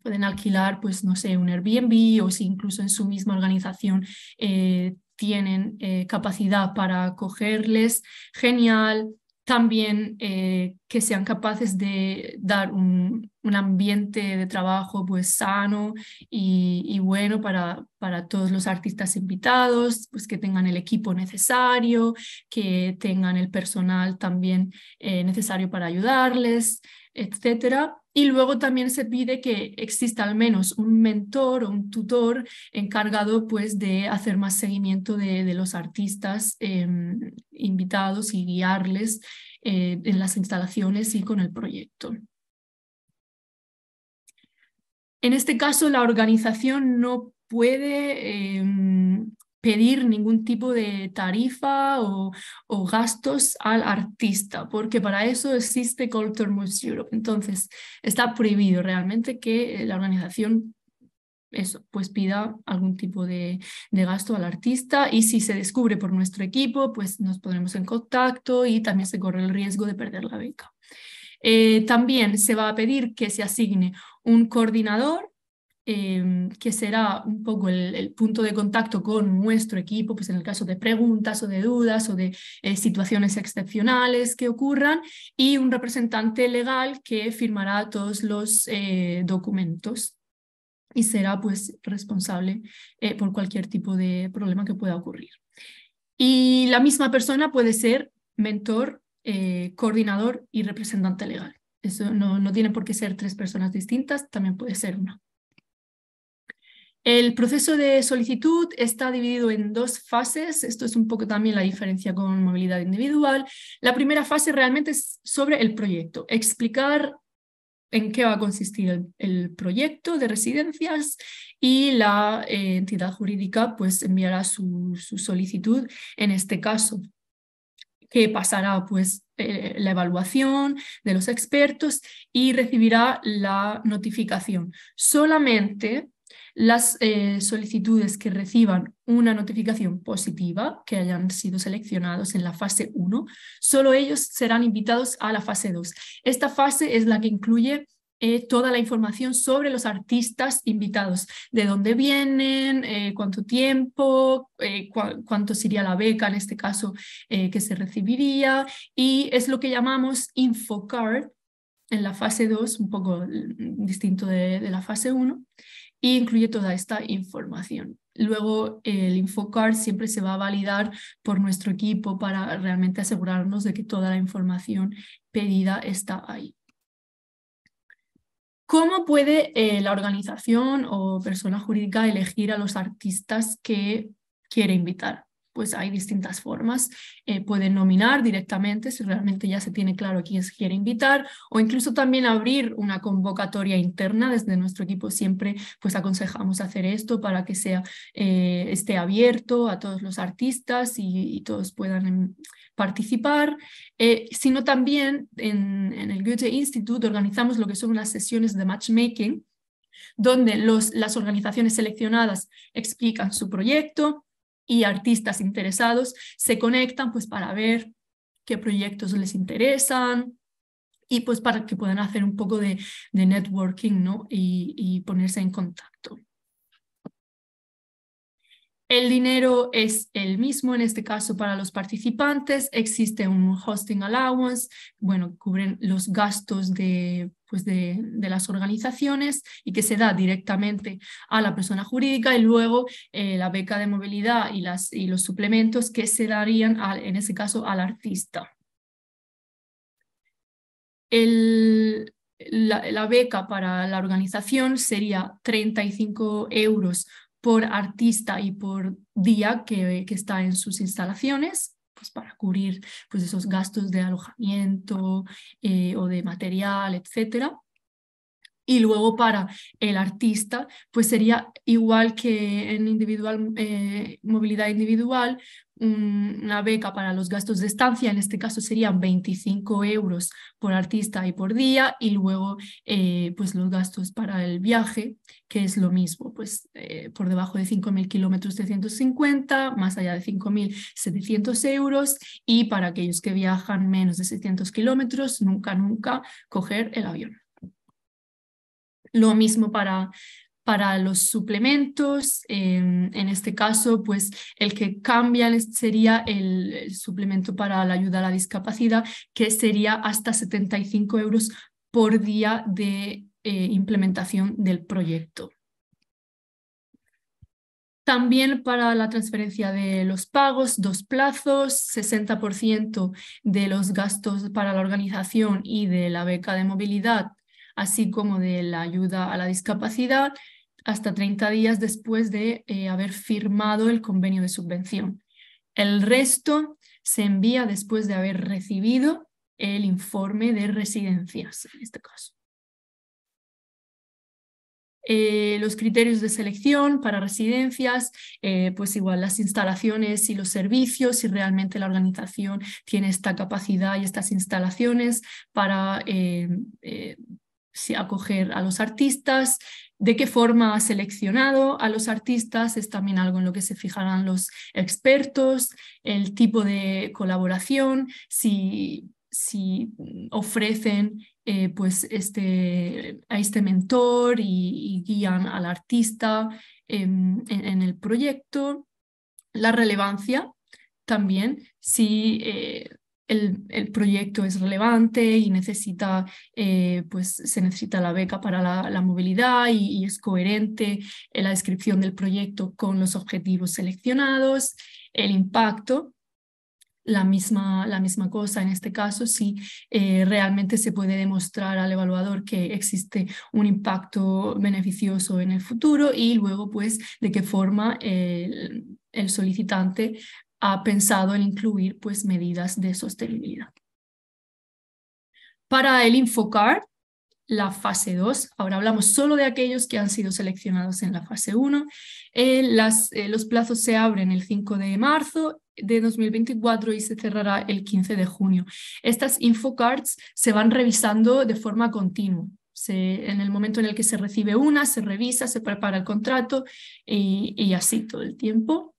pueden alquilar, pues no sé, un Airbnb o si incluso en su misma organización eh, tienen eh, capacidad para acogerles, genial, también eh, que sean capaces de dar un, ambiente de trabajo pues sano y, bueno para, para todos los artistas invitados, pues que tengan el equipo necesario, que tengan el personal también eh, necesario para ayudarles, etcétera. Y luego también se pide que exista al menos un mentor o un tutor encargado pues, de hacer más seguimiento de, los artistas em, invitados y guiarles eh, en las instalaciones y con el proyecto. En este caso, la organización no puede em, pedir ningún tipo de tarifa o, gastos al artista, porque para eso existe Culture Moves Europe. Entonces, está prohibido realmente que la organización eso, pues pida algún tipo de, gasto al artista y si se descubre por nuestro equipo, pues nos pondremos en contacto y también se corre el riesgo de perder la beca. Eh, también se va a pedir que se asigne un coordinador Em, que será un poco el, punto de contacto con nuestro equipo, pues en el caso de preguntas o de dudas o de eh, situaciones excepcionales que ocurran, y un representante legal que firmará todos los eh, documentos y será pues responsable eh, por cualquier tipo de problema que pueda ocurrir. Y la misma persona puede ser mentor, coordinador y representante legal. Eso no, no tiene por qué ser tres personas distintas, también puede ser una. El proceso de solicitud está dividido en dos fases. Esto es un poco también la diferencia con movilidad individual. La primera fase realmente es sobre el proyecto, explicar en qué va a consistir el, proyecto de residencias y la eh, entidad jurídica pues enviará su, solicitud en este caso que pasará pues eh, la evaluación de los expertos y recibirá la notificación. Solamente las eh, solicitudes que reciban una notificación positiva, que hayan sido seleccionados en la fase 1, solo ellos serán invitados a la fase 2. Esta fase es la que incluye eh, toda la información sobre los artistas invitados, de dónde vienen, eh, cuánto tiempo, cuánto sería la beca en este caso que se recibiría y es lo que llamamos infocard en la fase 2, un poco mm, distinto de, de la fase 1 y incluye toda esta información. Luego, el InfoCard siempre se va a validar por nuestro equipo para realmente asegurarnos de que toda la información pedida está ahí. ¿Cómo puede eh, la organización o persona jurídica elegir a los artistas que quiere invitar? pues hay distintas formas. Eh, pueden nominar directamente si realmente ya se tiene claro quién se quiere invitar o incluso también abrir una convocatoria interna. Desde nuestro equipo siempre pues aconsejamos hacer esto para que sea, eh, esté abierto a todos los artistas y, todos puedan em, participar, eh, sino también en, el Goethe Institute organizamos lo que son las sesiones de matchmaking donde los, las organizaciones seleccionadas explican su proyecto, y artistas interesados se conectan pues para ver qué proyectos les interesan y pues para que puedan hacer un poco de, networking ¿no? y, y ponerse en contacto. El dinero es el mismo en este caso para los participantes. Existe un hosting allowance, bueno, cubren los gastos de, pues, de, las organizaciones y que se da directamente a la persona jurídica y luego eh, la beca de movilidad y, y los suplementos que se darían, en ese caso, al artista. la, beca para la organización sería 35 euros por artista y por día que está en sus instalaciones pues, para cubrir pues, esos gastos de alojamiento eh, o de material, etcétera. Y luego para el artista, pues sería igual que en individual, eh, movilidad individual, una beca para los gastos de estancia, en este caso serían 25 euros por artista y por día, y luego eh, pues los gastos para el viaje, que es lo mismo, pues eh, por debajo de 5.000 kilómetros 350, más allá de 5.700 euros, y para aquellos que viajan menos de 600 kilómetros, nunca, nunca coger el avión. Lo mismo para, para los suplementos, em, en este caso, pues el que cambia sería el, suplemento para la ayuda a la discapacidad, que sería hasta 75 euros por día de eh, implementación del proyecto. También para la transferencia de los pagos, dos plazos, 60% de los gastos para la organización y de la beca de movilidad así como de la ayuda a la discapacidad, hasta 30 días después de eh, haber firmado el convenio de subvención. El resto se envía después de haber recibido el informe de residencias, en este caso. Eh, los criterios de selección para residencias, eh, pues igual las instalaciones y los servicios, si realmente la organización tiene esta capacidad y estas instalaciones para si acoger a los artistas, de qué forma ha seleccionado a los artistas, es también algo en lo que se fijarán los expertos, el tipo de colaboración, si, si ofrecen eh, pues este, a este mentor y, guían al artista em, en, el proyecto, la relevancia también, si... Eh, el, proyecto es relevante y necesita, eh, pues se necesita la beca para la, movilidad y, es coherente la descripción del proyecto con los objetivos seleccionados, el impacto. La misma, la misma cosa en este caso, si eh, realmente se puede demostrar al evaluador que existe un impacto beneficioso en el futuro y luego, pues, de qué forma el, el solicitante ha pensado en incluir pues medidas de sostenibilidad. Para el InfoCard, la fase 2, ahora hablamos solo de aquellos que han sido seleccionados en la fase 1, eh, los plazos se abren el 5 de marzo de 2024 y se cerrará el 15 de junio. Estas Infocards se van revisando de forma continua, en el momento en el que se recibe una, se revisa, se prepara el contrato y así todo el tiempo.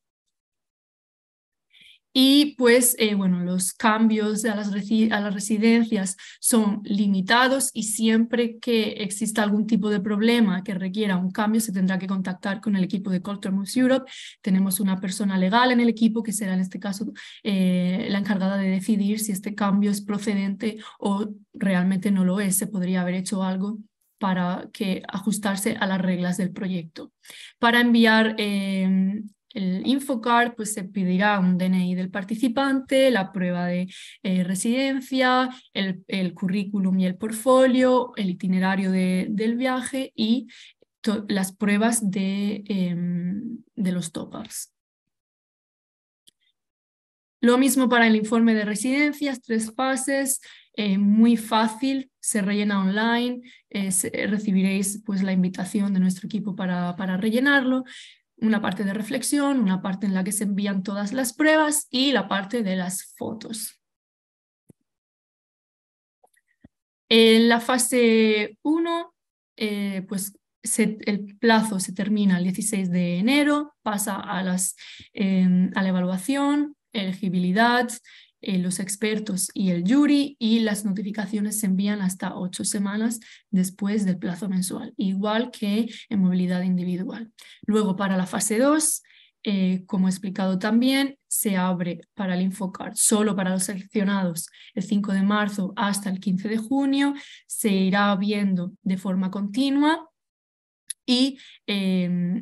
Y pues, eh, bueno, los cambios a las, a las residencias son limitados y siempre que exista algún tipo de problema que requiera un cambio, se tendrá que contactar con el equipo de Culture Moves Europe. Tenemos una persona legal en el equipo que será en este caso eh, la encargada de decidir si este cambio es procedente o realmente no lo es. Se podría haber hecho algo para que ajustarse a las reglas del proyecto. Para enviar em, el InfoCard pues, se pedirá un DNI del participante, la prueba de eh, residencia, el, currículum y el portfolio, el itinerario del viaje y las pruebas de, em, los top Lo mismo para el informe de residencias, tres fases, eh, muy fácil, se rellena online, eh, recibiréis pues, la invitación de nuestro equipo para, para rellenarlo una parte de reflexión, una parte en la que se envían todas las pruebas y la parte de las fotos. En la fase 1, eh, pues el plazo se termina el 16 de enero, pasa a, las, em, a la evaluación, elegibilidad, eh, los expertos y el jury y las notificaciones se envían hasta ocho semanas después del plazo mensual, igual que en movilidad individual. Luego, para la fase 2, eh, como he explicado también, se abre para el Infocard solo para los seleccionados el 5 de marzo hasta el 15 de junio, se irá viendo de forma continua y em,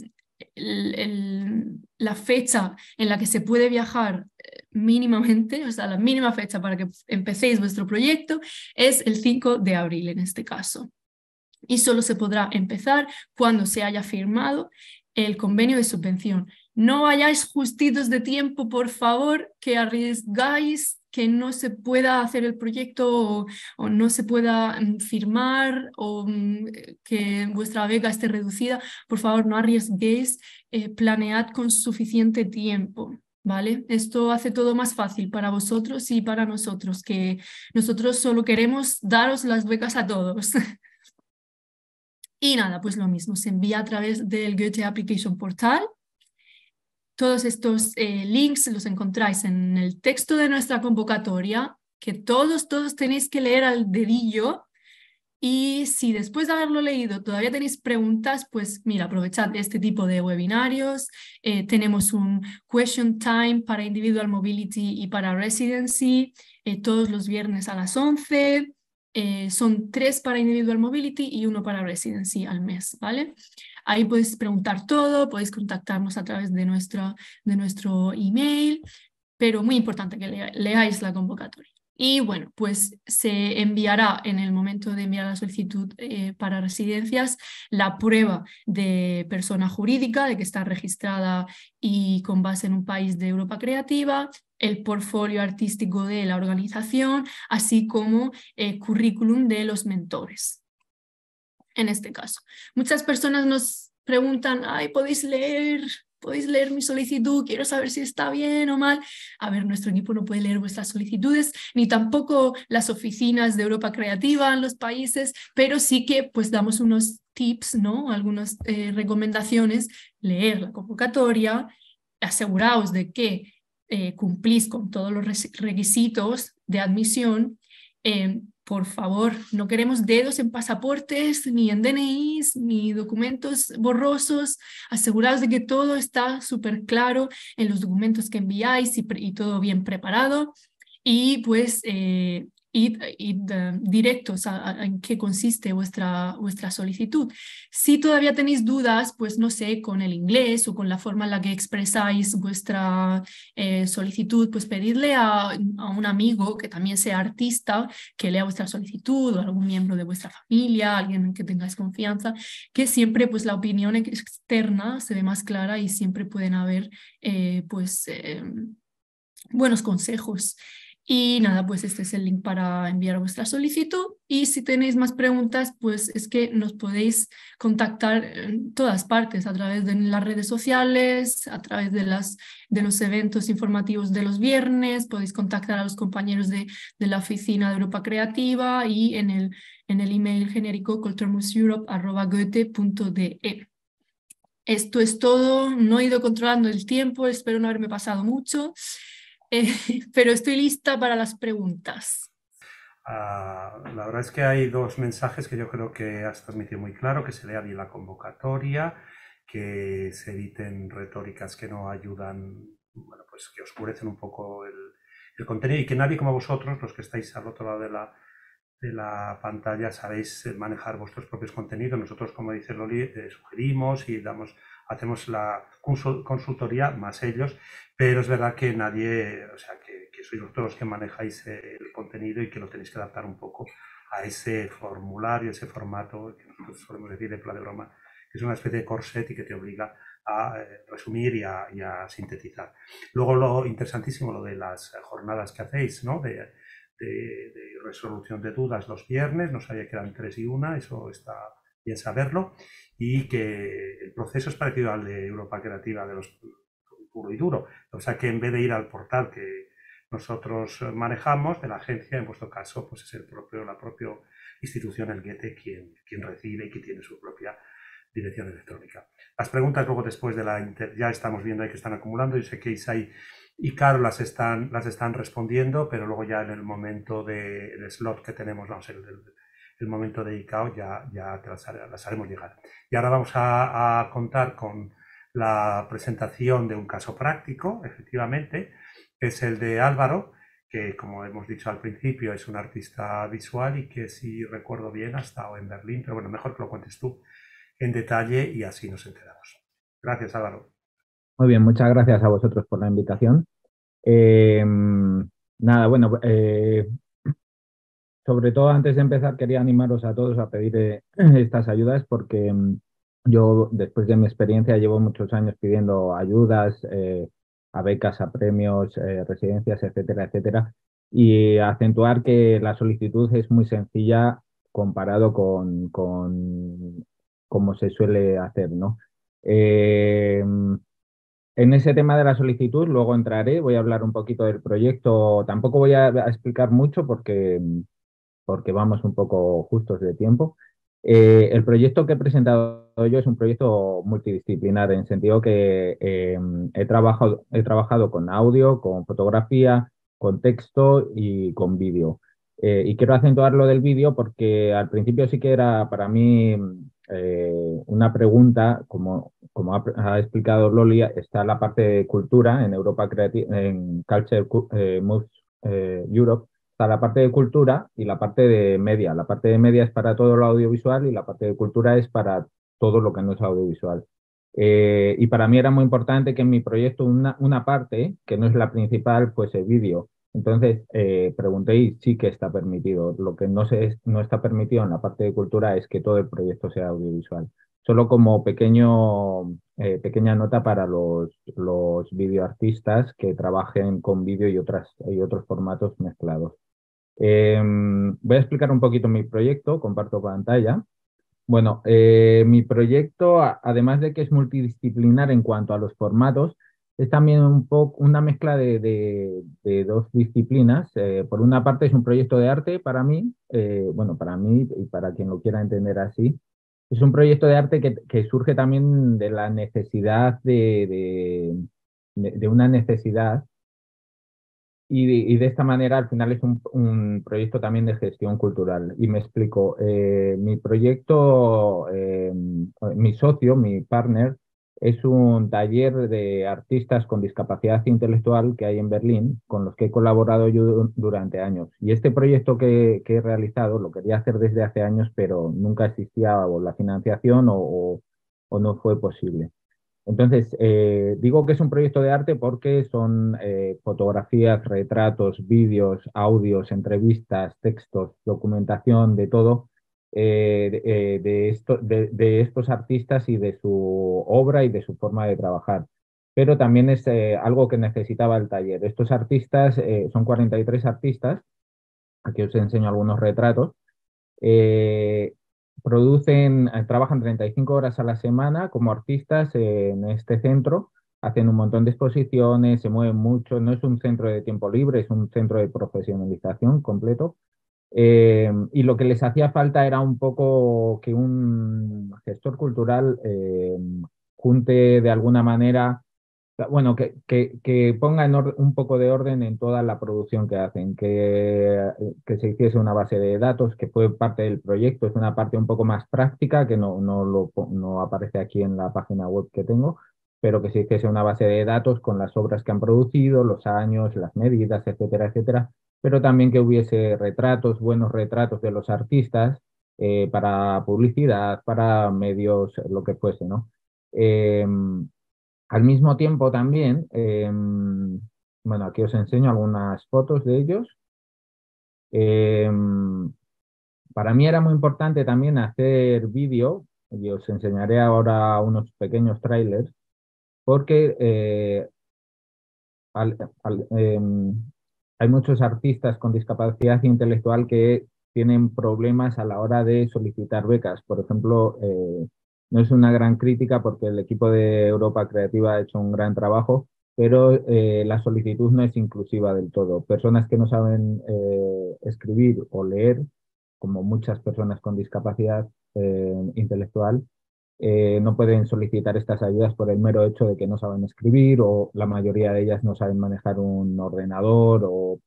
la fecha en la que se puede viajar mínimamente, o sea, la mínima fecha para que empecéis vuestro proyecto es el 5 de abril en este caso. Y solo se podrá empezar cuando se haya firmado el convenio de subvención. No vayáis justitos de tiempo, por favor, que arriesgáis que no se pueda hacer el proyecto o, no se pueda mm, firmar o mm, que vuestra beca esté reducida, por favor no arriesguéis, eh, planead con suficiente tiempo. ¿vale? Esto hace todo más fácil para vosotros y para nosotros, que nosotros solo queremos daros las becas a todos. [LAUGHS] y nada, pues lo mismo, se envía a través del Goethe Application Portal. Todos estos eh, links los encontráis en el texto de nuestra convocatoria, que todos, todos tenéis que leer al dedillo y si después de haberlo leído todavía tenéis preguntas, pues mira, aprovechad este tipo de webinarios. Eh, tenemos un question time para individual mobility y para residency eh, todos los viernes a las 11. Eh, son tres para individual mobility y uno para residency al mes, ¿vale? Ahí podéis preguntar todo, podéis contactarnos a través de, nuestro de nuestro email, pero muy importante que leáis la convocatoria. Y bueno, pues se enviará en el momento de enviar la solicitud eh, para residencias la prueba de persona jurídica, de que está registrada y con base en un país de Europa Creativa, el portfolio artístico de la organización, así como el eh, currículum de los mentores. En este caso, muchas personas nos preguntan, ay, ¿podéis leer podéis leer mi solicitud, quiero saber si está bien o mal. A ver, nuestro equipo no puede leer vuestras solicitudes, ni tampoco las oficinas de Europa Creativa en los países, pero sí que pues damos unos tips, ¿no? Algunas eh, recomendaciones, leer la convocatoria, aseguraos de que eh, cumplís con todos los requisitos de admisión, eh, por favor, no queremos dedos en pasaportes, ni en DNIs, ni documentos borrosos. Asegurados de que todo está súper claro en los documentos que enviáis y, todo bien preparado. Y pues eh, y eh, directos en qué consiste vuestra, vuestra solicitud. Si todavía tenéis dudas, pues no sé, con el inglés o con la forma en la que expresáis vuestra eh, solicitud, pues pedidle a, un amigo que también sea artista que lea vuestra solicitud o algún miembro de vuestra familia, alguien en que tengáis confianza, que siempre pues la opinión externa se ve más clara y siempre pueden haber eh, pues buenos consejos. Y nada, pues este es el link para enviar vuestra solicitud. Y si tenéis más preguntas, pues es que nos podéis contactar en todas partes, a través de las redes sociales, a través de, las, de los eventos informativos de los viernes, podéis contactar a los compañeros de, de la oficina de Europa Creativa y en el, en el email genérico culturemuseurope.goethe.de. E. Esto es todo, no he ido controlando el tiempo, espero no haberme pasado mucho. Eh, [LAUGHS] pero estoy lista para las preguntas. Ah, la verdad es que hay dos mensajes que yo creo que has transmitido muy claro, que se lea bien la convocatoria, que se eviten retóricas que no ayudan, bueno, pues que oscurecen un poco el, contenido y que nadie como vosotros, los que estáis al otro lado de la, de la pantalla sabéis manejar vuestros propios contenidos. Nosotros, como dice Loli, eh, sugerimos y damos hacemos la consultoría más ellos, pero es verdad que nadie, o sea, que, sois vosotros los que manejáis el contenido y que lo tenéis que adaptar un poco a ese formulario, ese formato que nosotros solemos decir de broma que es una especie de corset y que te obliga a eh, resumir y a, sintetizar. Luego lo interesantísimo, lo de las jornadas que hacéis, ¿no? De, de, resolución de dudas los viernes, no sabía que eran tres y una, eso está bien saberlo y que el proceso es parecido al de Europa Creativa de los puro y duro. O sea que en vez de ir al portal que nosotros manejamos de la agencia, en vuestro caso, pues es propio, la propia institución, el Guete, quien, recibe y que tiene su propia dirección electrónica. Las preguntas luego después de la inter... ya estamos viendo ahí que están acumulando. Yo sé que Isai y Carlos las están, las están respondiendo, pero luego ya en el momento del slot que tenemos, vamos, el, del el momento dedicado ya, ya las, haremos llegar. Y ahora vamos a, contar con la presentación de un caso práctico, efectivamente, que es el de Álvaro, que como hemos dicho al principio es un artista visual y que si recuerdo bien ha estado en Berlín, pero bueno, mejor que lo cuentes tú en detalle y así nos enteramos. Gracias Álvaro. Muy bien, muchas gracias a vosotros por la invitación. Eh, nada, bueno, eh, sobre todo antes de empezar, quería animaros a todos a pedir eh, [CLEARS THROAT] estas ayudas porque mm, yo, después de mi experiencia, llevo muchos años pidiendo ayudas eh, a becas, a premios, eh, residencias, etcétera, etcétera. Y acentuar que la solicitud es muy sencilla comparado con, con se suele hacer, ¿no? Em, en ese tema de la solicitud luego entraré, voy a hablar un poquito del proyecto, tampoco voy a explicar mucho porque mm, porque vamos un poco justos de tiempo. Eh, el proyecto que he presentado yo es un proyecto multidisciplinar, en el sentido que em, he, trabajado, he trabajado con audio, con fotografía, con texto y con vídeo. Eh, y quiero acentuar lo del vídeo porque al principio sí que era para mí eh, una pregunta, como, como ha, explicado Loli, está la parte de cultura en Europa Creative, en Culture Moves Europe, está la parte de cultura y la parte de media. La parte de media es para todo lo audiovisual y la parte de cultura es para todo lo que no es audiovisual. Eh, y para mí era muy importante que en mi proyecto una, parte, que no es la principal, pues el vídeo. Entonces, preguntéis, eh, pregunté y sí que está permitido. Lo que no, no está permitido en la parte de cultura es que todo el proyecto sea audiovisual. Solo como pequeño, eh, pequeña nota para los, los videoartistas que trabajen con vídeo y, y otros formatos mezclados. Em, voy a explicar un poquito mi proyecto, comparto pantalla. Bueno, eh, mi proyecto, además de que es multidisciplinar en cuanto a los formatos, es también un poco una mezcla de, dos disciplinas. Eh, por una parte es un proyecto de arte para mí, eh, bueno, para mí y para quien lo quiera entender así. Es un proyecto de arte que, surge también de la necesidad de una necesidad y de, esta manera, al final, es un, proyecto también de gestión cultural. Y me explico, eh, mi proyecto, eh, mi socio, mi partner, es un taller de artistas con discapacidad intelectual que hay en Berlín, con los que he colaborado yo durante años. Y este proyecto que, he realizado lo quería hacer desde hace años, pero nunca existía la financiación o no fue posible. Entonces, eh, digo que es un proyecto de arte porque son eh, fotografías, retratos, vídeos, audios, entrevistas, textos, documentación, de todo, eh, de, esto, de, estos artistas y de su obra y de su forma de trabajar. Pero también es algo que necesitaba el taller. Estos artistas, son 43 artistas, aquí os enseño algunos retratos, producen, eh, trabajan 35 horas a la semana como artistas en este centro, hacen un montón de exposiciones, se mueven mucho, no es un centro de tiempo libre, es un centro de profesionalización completo. Eh, y lo que les hacía falta era un poco que un gestor cultural eh, junte de alguna manera bueno, que, que, pongan un poco de orden en toda la producción que hacen, que, que, se hiciese una base de datos, que fue parte del proyecto, es una parte un poco más práctica, que no, no, lo, no aparece aquí en la página web que tengo, pero que se hiciese una base de datos con las obras que han producido, los años, las medidas, etcétera, etcétera, pero también que hubiese retratos, buenos retratos de los artistas eh, para publicidad, para medios, lo que fuese, ¿no? Eh, al mismo tiempo también, em, bueno, aquí os enseño algunas fotos de ellos. Em, para mí era muy importante también hacer vídeo y os enseñaré ahora unos pequeños trailers porque eh, em, hay muchos artistas con discapacidad intelectual que tienen problemas a la hora de solicitar becas. Por ejemplo, eh, no es una gran crítica porque el equipo de Europa Creativa ha hecho un gran trabajo, pero eh, la solicitud no es inclusiva del todo. Personas que no saben eh, escribir o leer, como muchas personas con discapacidad eh, intelectual, no pueden solicitar estas ayudas por el mero hecho de que no saben escribir o la mayoría de ellas no saben manejar un ordenador o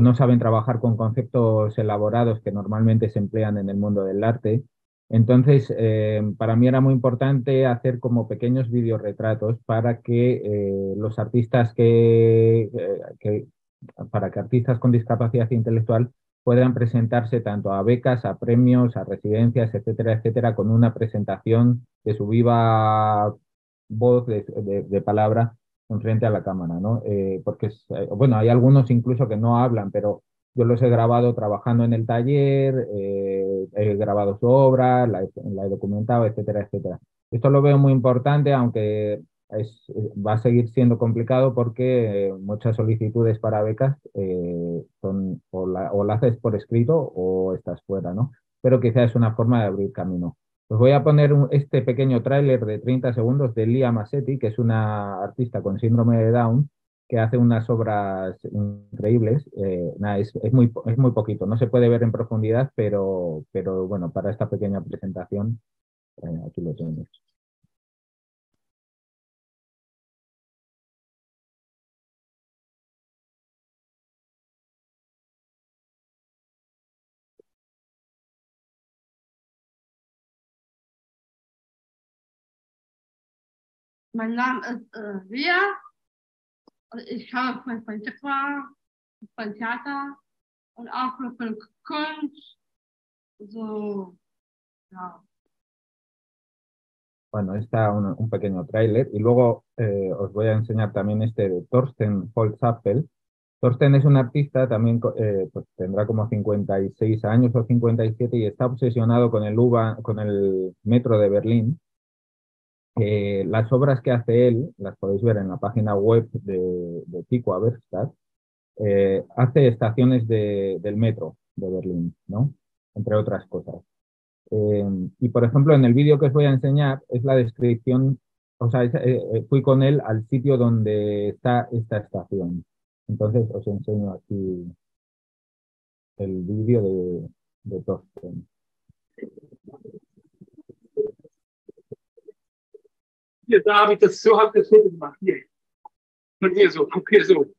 no saben trabajar con conceptos elaborados que normalmente se emplean en el mundo del arte entonces, eh, para mí era muy importante hacer como pequeños retratos para que eh, los artistas eh, que, para que artistas con discapacidad intelectual puedan presentarse tanto a becas, a premios, a residencias, etcétera, etcétera, con una presentación de su viva voz, de, palabra, frente a la cámara, ¿no? porque, bueno, hay algunos incluso que no hablan, pero yo los he grabado trabajando en el taller, eh, he grabado su obra, la, he documentado, etcétera, etcétera. Esto lo veo muy importante, aunque es, va a seguir siendo complicado porque eh, muchas solicitudes para becas eh, son o, la, haces por escrito o estás fuera, ¿no? Pero quizás es una forma de abrir camino. Os voy a poner este pequeño tráiler de 30 segundos de Lia Massetti, que es una artista con síndrome de Down, que hace unas obras increíbles. Eh, nada, es, es, muy, es muy poquito, no se puede ver en profundidad, pero, pero bueno, para esta pequeña presentación, eh, aquí lo tenemos. Mein Name eh, Ria. Bueno, está un, pequeño tráiler y luego eh, os voy a enseñar también este de Thorsten Holzapfel. Thorsten es un artista, también eh, pues tendrá como 56 años o 57 y está obsesionado con el, UBA, con el metro de Berlín las obras que hace él, las podéis ver en la página web de, de Tico Aberstadt, eh, hace estaciones del metro de Berlín, ¿no? entre otras cosas. Em, y por ejemplo, en el vídeo que os voy a enseñar es la descripción, o sea, eh, eh, fui con él al sitio donde está esta estación. Entonces os enseño aquí el vídeo de, de hier, da habe ich das, so habe ich das Foto gemacht, hier. Und hier so, guck hier so.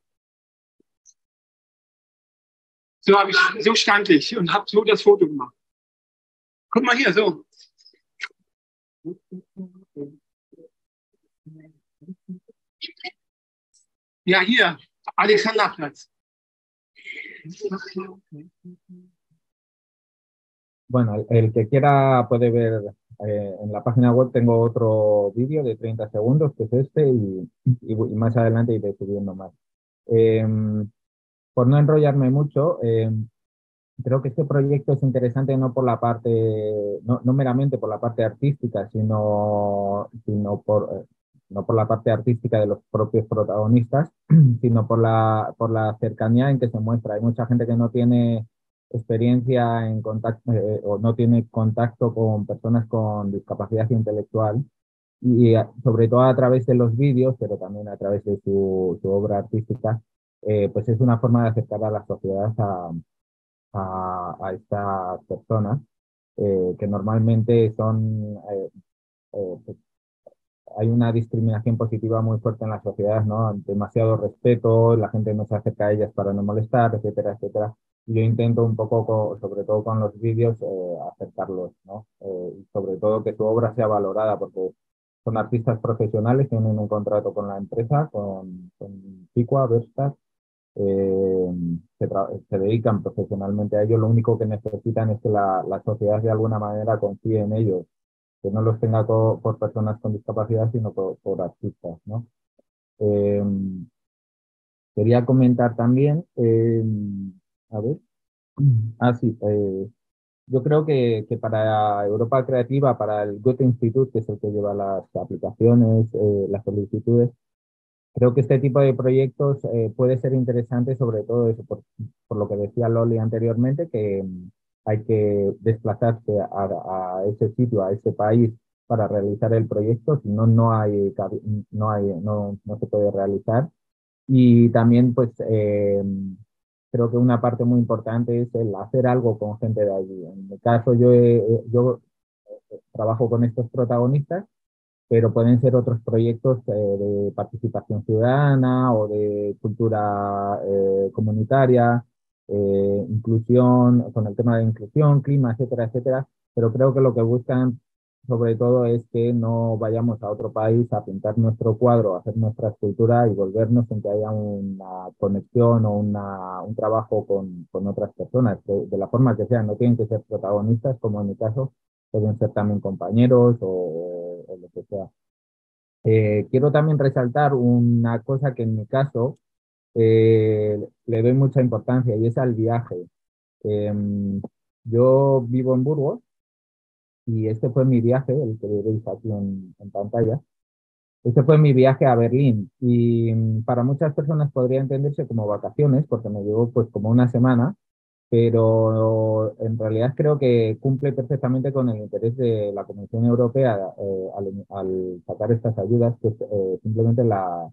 So, habe ich, so stand ich und habe so das Foto gemacht. Guck mal hier, so. Ja, hier, Alexanderplatz. Bueno, el que quiera puede ver Eh, en la página web tengo otro vídeo de 30 segundos, que es este, y, más adelante iré subiendo más. Em, por no enrollarme mucho, em, creo que este proyecto es interesante no por la parte, no, no meramente por la parte artística, sino, sino por, eh, no por la parte artística de los propios protagonistas, [CLEARS THROAT] sino por la, por la cercanía en que se muestra. Hay mucha gente que no tiene experiencia en contacto eh, o no tiene contacto con personas con discapacidad intelectual y ah, sobre todo a través de los vídeos, pero también a través de su, su obra artística, eh, pues es una forma de acercar a la sociedad a, a, estas personas eh, que normalmente son... Pues, hay una discriminación positiva muy fuerte en la sociedad, ¿no? Demasiado respeto, la gente no se acerca a ellas para no molestar, etcétera, etcétera yo intento un poco, sobre todo con los vídeos, eh, acercarlos, ¿no? Eh, sobre todo que su obra sea valorada, porque son artistas profesionales, tienen un contrato con la empresa, con, con Picua, Vestas, eh, se, dedican profesionalmente a ello, lo único que necesitan es que la, la sociedad de alguna manera confíe en ellos, que no los tenga por personas con discapacidad, sino por, por artistas, ¿no? Eh, quería comentar también a ver. Mm. Ah, sí. Eh, yo creo que, que, para Europa Creativa, para el Goethe Institute, que es el que lleva las aplicaciones, eh, las solicitudes, creo que este tipo de proyectos eh, puede ser interesante, sobre todo por, por, lo que decía Loli anteriormente, que mm, hay que desplazarse a, a, ese sitio, a ese país para realizar el proyecto, si no, no, hay, no, hay, no, no se puede realizar. Y también, pues, creo que una parte muy importante es el hacer algo con gente de allí. En mi caso, yo, eh, yo eh, trabajo con estos protagonistas, pero pueden ser otros proyectos eh, de participación ciudadana o de cultura comunitaria, inclusión, con el tema de inclusión, clima, etcétera, etcétera. Pero creo que lo que buscan sobre todo es que no vayamos a otro país a pintar nuestro cuadro, a hacer nuestra escultura y volvernos sin que haya una conexión o una, un trabajo con, con otras personas, de, la forma que sea, no tienen que ser protagonistas, como en mi caso, pueden ser también compañeros o, o lo que sea. Eh, quiero también resaltar una cosa que en mi caso eh, le doy mucha importancia y es al viaje. Em, yo vivo en Burgos, y este fue mi viaje, el que veis aquí en, pantalla, este fue mi viaje a Berlín y mm, para muchas personas podría entenderse como vacaciones porque me llevó pues como una semana, pero en realidad creo que cumple perfectamente con el interés de la Comisión Europea eh, al, sacar estas ayudas, que es eh, simplemente la,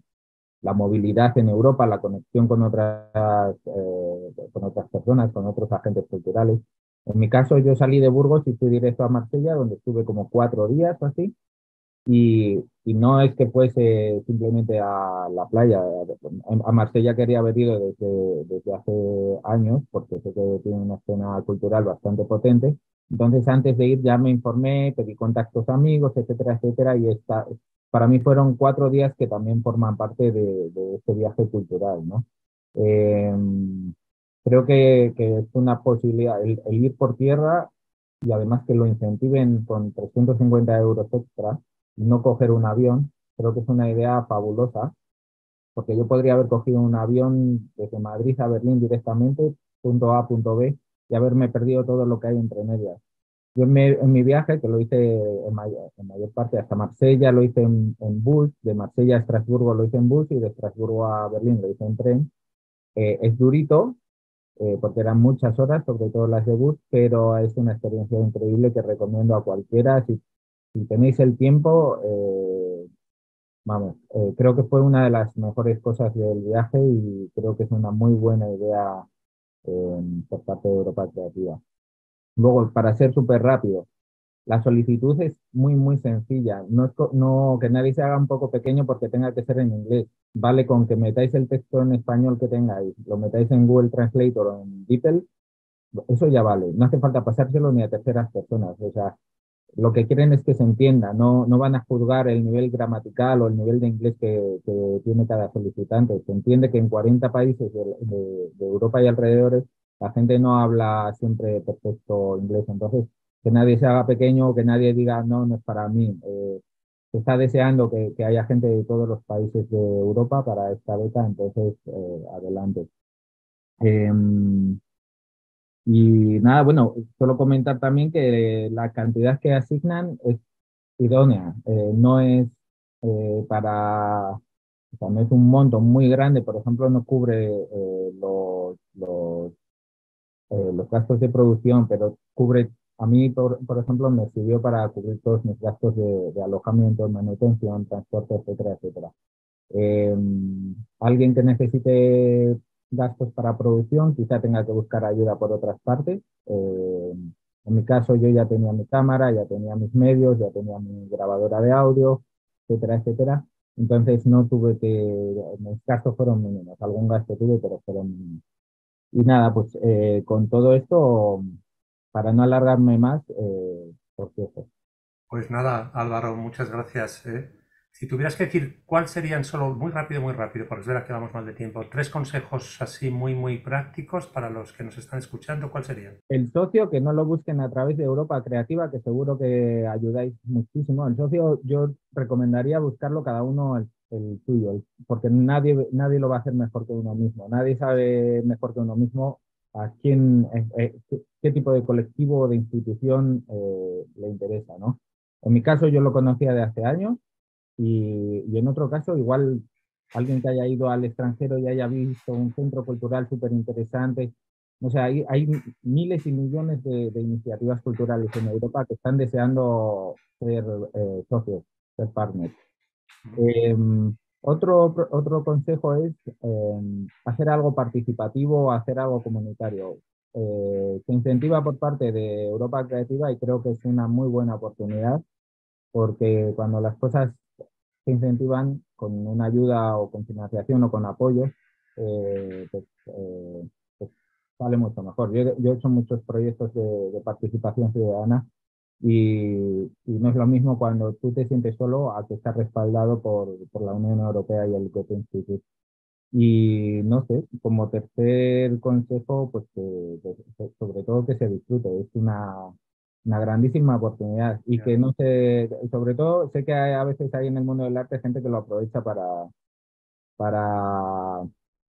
la, movilidad en Europa, la conexión con otras, eh, con otras personas, con otros agentes culturales. En mi caso, yo salí de Burgos y fui directo a Marsella, donde estuve como cuatro días o así. Y, no es que fuese simplemente a la playa. A Marsella quería haber ido desde, desde hace años, porque sé que tiene una escena cultural bastante potente. Entonces, antes de ir, ya me informé, pedí contactos amigos, etcétera, etcétera. Y está. para mí fueron cuatro días que también forman parte de, este viaje cultural, ¿no? Eh, creo que, que es una posibilidad el, ir por tierra y además que lo incentiven con 350 euros extra y no coger un avión, creo que es una idea fabulosa, porque yo podría haber cogido un avión desde Madrid a Berlín directamente, punto A, punto B, y haberme perdido todo lo que hay entre medias. Yo en mi, viaje, que lo hice en mayor, parte hasta Marsella, lo hice en, bus, de Marsella a Estrasburgo lo hice en bus y de Estrasburgo a Berlín lo hice en tren. Eh, es durito, eh, porque eran muchas horas, sobre todo las de bus, pero es una experiencia increíble que recomiendo a cualquiera. Si, tenéis el tiempo, eh, vamos, eh, creo que fue una de las mejores cosas del viaje y creo que es una muy buena idea por parte de Europa Creativa. Luego, para ser súper rápido, la solicitud es muy, muy sencilla. No, es no que nadie se haga un poco pequeño porque tenga que ser en inglés. Vale con que metáis el texto en español que tengáis, lo metáis en Google Translate o en DeepL, eso ya vale. No hace falta pasárselo ni a terceras personas. O sea, lo que quieren es que se entienda, no, no van a juzgar el nivel gramatical o el nivel de inglés que, tiene cada solicitante. Se entiende que en 40 países de, de, Europa y alrededores la gente no habla siempre perfecto inglés, entonces que nadie se haga pequeño, que nadie diga, no, no es para mí. Eh, se está deseando que, que, haya gente de todos los países de Europa para esta beca, entonces eh, adelante. Em, y nada, bueno, solo comentar también que la cantidad que asignan es idónea, eh, no es para, o sea, no es un monto muy grande, por ejemplo, no cubre los, los, los gastos de producción, pero cubre a mí, por, por ejemplo, me sirvió para cubrir todos mis gastos de, alojamiento, manutención, transporte, etcétera, etcétera. Em, alguien que necesite gastos para producción, quizá tenga que buscar ayuda por otras partes. Em, en mi caso, yo ya tenía mi cámara, ya tenía mis medios, ya tenía mi grabadora de audio, etcétera, etcétera. Entonces no tuve que, mis gastos fueron mínimos, algún gasto tuve, pero fueron mínimos. Y nada, pues eh, con todo esto para no alargarme más, eh, por cierto. Pues nada, Álvaro, muchas gracias. Eh. Si tuvieras que decir cuál serían, solo muy rápido, muy rápido, porque es verdad que vamos mal de tiempo, tres consejos así muy, muy prácticos para los que nos están escuchando, ¿cuál serían? El socio, que no lo busquen a través de Europa Creativa, que seguro que ayudáis muchísimo. El socio, yo recomendaría buscarlo cada uno el, suyo, tuyo, porque nadie, nadie lo va a hacer mejor que uno mismo. Nadie sabe mejor que uno mismo a quién, eh, eh, qué, tipo de colectivo o de institución eh, le interesa, ¿no? En mi caso yo lo conocía de hace años y, y, en otro caso igual alguien que haya ido al extranjero y haya visto un centro cultural súper interesante. O sea, hay, hay, miles y millones de, iniciativas culturales en Europa que están deseando ser socios, ser partners. Otro, otro consejo es em, hacer algo participativo, hacer algo comunitario. Eh, se incentiva por parte de Europa Creativa y creo que es una muy buena oportunidad porque cuando las cosas se incentivan con una ayuda o con financiación o con apoyo, eh, pues, eh, pues, sale mucho mejor. Yo, he hecho muchos proyectos de participación ciudadana y, no es lo mismo cuando tú te sientes solo a que estás respaldado por, por la Unión Europea y el Goethe Institute. Y no sé, como tercer consejo, pues que, pues, sobre todo que se disfrute, es una, una grandísima oportunidad y que no sé sobre todo sé que a veces hay en el mundo del arte gente que lo aprovecha para, para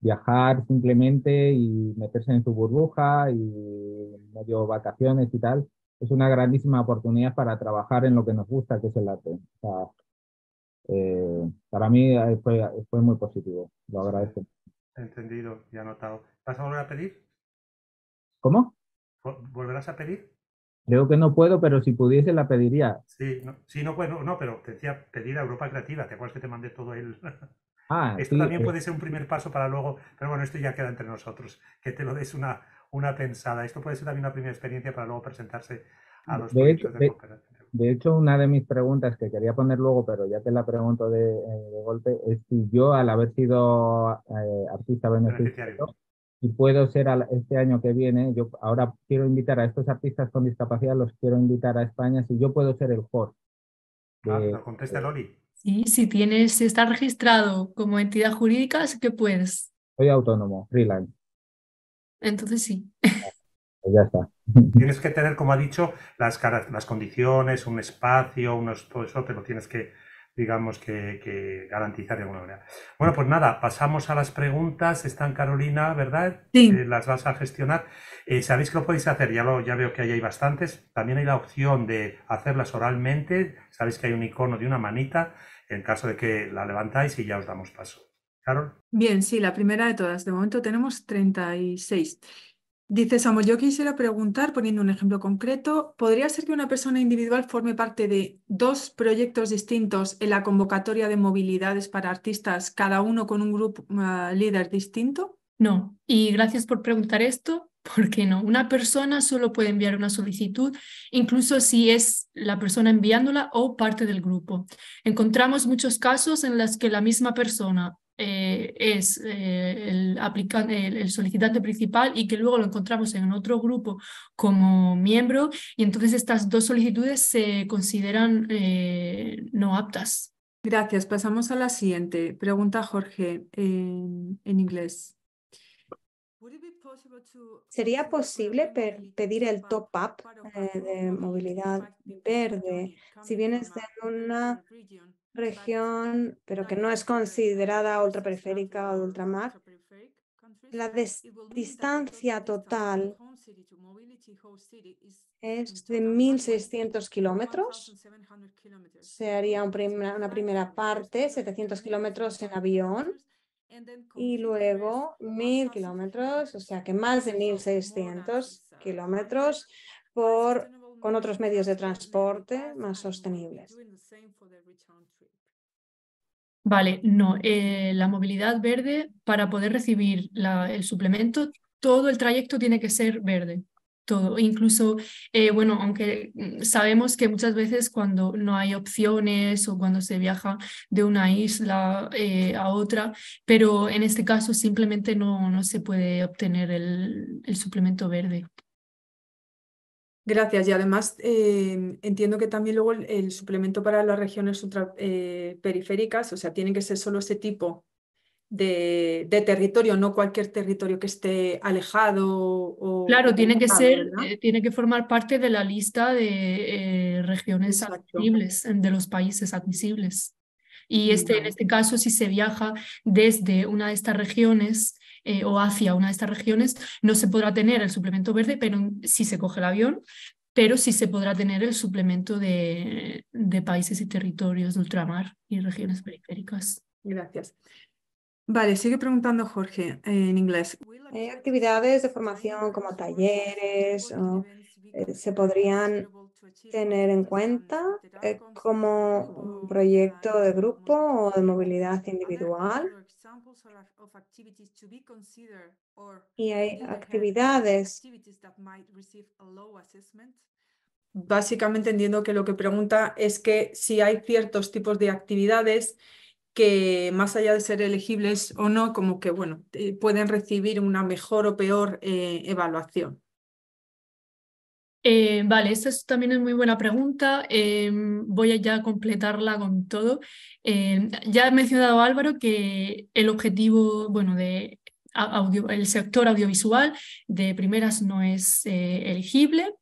viajar simplemente y meterse en su burbuja y medio vacaciones y tal, es una grandísima oportunidad para trabajar en lo que nos gusta, que es el arte. Eh, para mí eh, fue, muy positivo, lo agradezco. Entendido y anotado. ¿Vas a volver a pedir? ¿Cómo? ¿Volverás a pedir? Creo que no puedo, pero si pudiese la pediría. Sí, no, no puedo, no, pero te decía pedir a Europa Creativa, ¿te acuerdas que te mandé todo el... Ah, [LAUGHS] esto también eh. puede ser un primer paso para luego, pero bueno, esto ya queda entre nosotros, que te lo des una, una pensada, Esto puede ser también una primera experiencia para luego presentarse a los de hecho, de, hecho, una de mis preguntas que quería poner luego, pero ya te la pregunto eh, de, golpe, es si yo al haber sido eh, artista beneficiario y puedo ser este año que viene, yo ahora quiero invitar a estos artistas con discapacidad, los quiero invitar a España, si yo puedo ser el host. Ah, Loli. Sí, si tienes, si estás registrado como entidad jurídica, sí que puedes. Soy autónomo, freelance. Entonces sí. Pues ya está. Tienes que tener, como ha dicho, las, las condiciones, un espacio, unos, todo eso te lo tienes que, digamos, que, que, garantizar de alguna manera. Bueno, pues nada, pasamos a las preguntas. Están Carolina, ¿verdad? Sí. Eh, las vas a gestionar. Eh, Sabéis que lo podéis hacer, ya, lo, ya veo que ahí hay bastantes. También hay la opción de hacerlas oralmente. Sabéis que hay un icono de una manita en caso de que la levantáis y ya os damos paso. Bien, sí, la primera de todas. De momento tenemos 36. Dice Samuel, yo quisiera preguntar, poniendo un ejemplo concreto, ¿podría ser que una persona individual forme parte de dos proyectos distintos en la convocatoria de movilidades para artistas, cada uno con un grupo uh, líder distinto? No, y gracias por preguntar esto, porque no, una persona solo puede enviar una solicitud, incluso si es la persona enviándola o parte del grupo. Encontramos muchos casos en los que la misma persona eh, es eh, el, el, solicitante principal y que luego lo encontramos en otro grupo como miembro y entonces estas dos solicitudes se consideran eh, no aptas. Gracias. Pasamos a la siguiente. Pregunta Jorge en, inglés. ¿Sería posible pedir el top-up de movilidad verde si vienes de una región, pero que no es considerada ultraperiférica o ultramar, la distancia total es de 1.600 kilómetros. Se haría una primera parte, 700 kilómetros en avión, y luego 1.000 kilómetros, o sea que más de 1.600 kilómetros por con otros medios de transporte más sostenibles. Vale, no. Eh, la movilidad verde, para poder recibir el suplemento, todo el trayecto tiene que ser verde. Todo. Incluso, eh, bueno, aunque mm, sabemos que muchas veces cuando no hay opciones o cuando se viaja de una isla eh, a otra, pero en este caso simplemente no, no se puede obtener el suplemento verde. Gracias. Y además eh, entiendo que también luego el, suplemento para las regiones ultraperiféricas, eh, o sea, tiene que ser solo ese tipo de, territorio, no cualquier territorio que esté alejado. O claro, tiene que ser, eh, tiene que formar parte de la lista de regiones admisibles, de los países admisibles. Y este, en este caso, si se viaja desde una de estas regiones, eh, o hacia una de estas regiones, no se podrá tener el suplemento verde, pero si se coge el avión, pero sí se podrá tener el suplemento de, países y territorios de ultramar y regiones periféricas. Gracias. Vale, sigue preguntando Jorge eh, en inglés. ¿Hay actividades de formación como talleres? O, eh, ¿Se podrían tener en cuenta eh, como un proyecto de grupo o de movilidad individual. Y hay actividades. Básicamente entiendo que lo que pregunta es que si hay ciertos tipos de actividades que más allá de ser elegibles o no, como que bueno, eh, pueden recibir una mejor o peor eh, evaluación. Eh, vale, esta también es muy buena pregunta. Eh, voy a ya completarla con todo. Eh, ya ha mencionado Álvaro que el objetivo, bueno, de audio, el sector audiovisual de primeras no es elegible.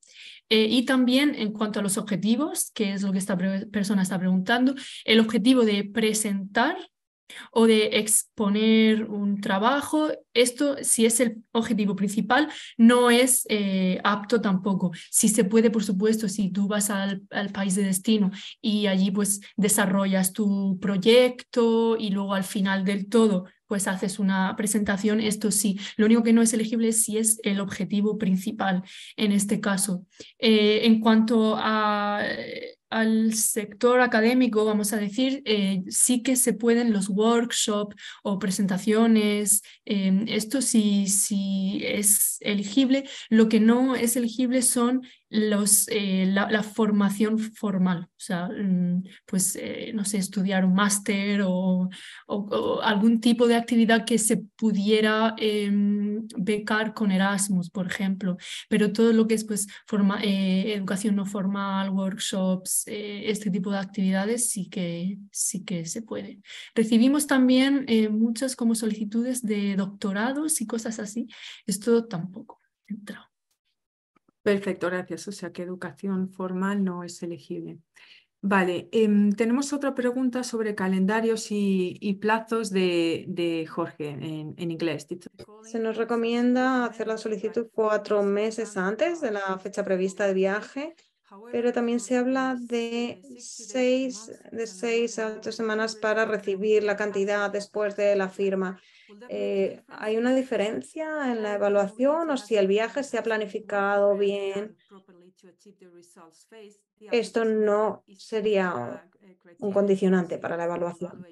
y también en cuanto a los objetivos, que es lo que esta persona está preguntando, el objetivo de presentar o de exponer un trabajo, esto, si es el objetivo principal, no es eh, apto tampoco. Si se puede, por supuesto, si tú vas al, país de destino y allí pues desarrollas tu proyecto y luego al final del todo pues haces una presentación, esto sí. Lo único que no es elegible es si es el objetivo principal en este caso. Eh, en cuanto a eh, al sector académico, vamos a decir, eh, sí que se pueden los workshops o presentaciones, eh, esto sí, sí es elegible. Lo que no es elegible son los, eh, la, formación formal, o sea, mm, pues, eh, no sé, estudiar un máster o, algún tipo de actividad que se pudiera em, becar con Erasmus, por ejemplo, pero todo lo que es pues, forma, eh, educación no formal, workshops, este tipo de actividades sí que, sí que se puede. Recibimos también muchas como solicitudes de doctorados y cosas así, esto tampoco entra. Perfecto, gracias. O sea que educación formal no es elegible. Vale, em, tenemos otra pregunta sobre calendarios y, plazos de, Jorge en, en, inglés. Se nos recomienda hacer la solicitud cuatro meses antes de la fecha prevista de viaje, pero también se habla de seis, de seis a ocho semanas para recibir la cantidad después de la firma. Eh, ¿hay una diferencia en la evaluación o si el viaje se ha planificado bien? Esto no sería un uh, eh, condicionante para la evaluación.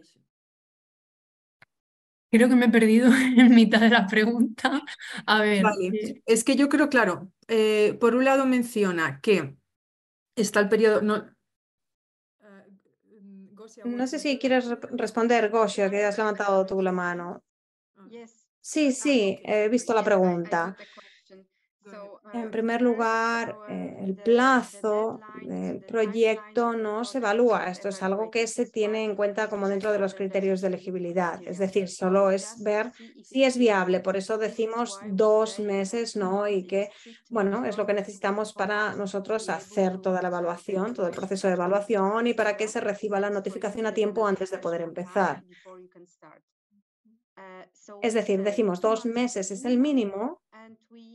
Creo que me he perdido [LAUGHS] en mitad de la pregunta. A ver. Eh, es que yo creo, claro, por un lado menciona que está el periodo. No, uh, mm, no sé si quieres responder, Gosia, que has levantado tú la mano. Sí, sí, he visto la pregunta. En primer lugar, el plazo del proyecto no se evalúa. Esto es algo que se tiene en cuenta como dentro de los criterios de elegibilidad. Es decir, solo es ver si es viable. Por eso decimos dos meses, ¿no? Y que, bueno, es lo que necesitamos para nosotros hacer toda la evaluación, todo el proceso de evaluación y para que se reciba la notificación a tiempo antes de poder empezar. Eh, es decir, decimos dos meses es el mínimo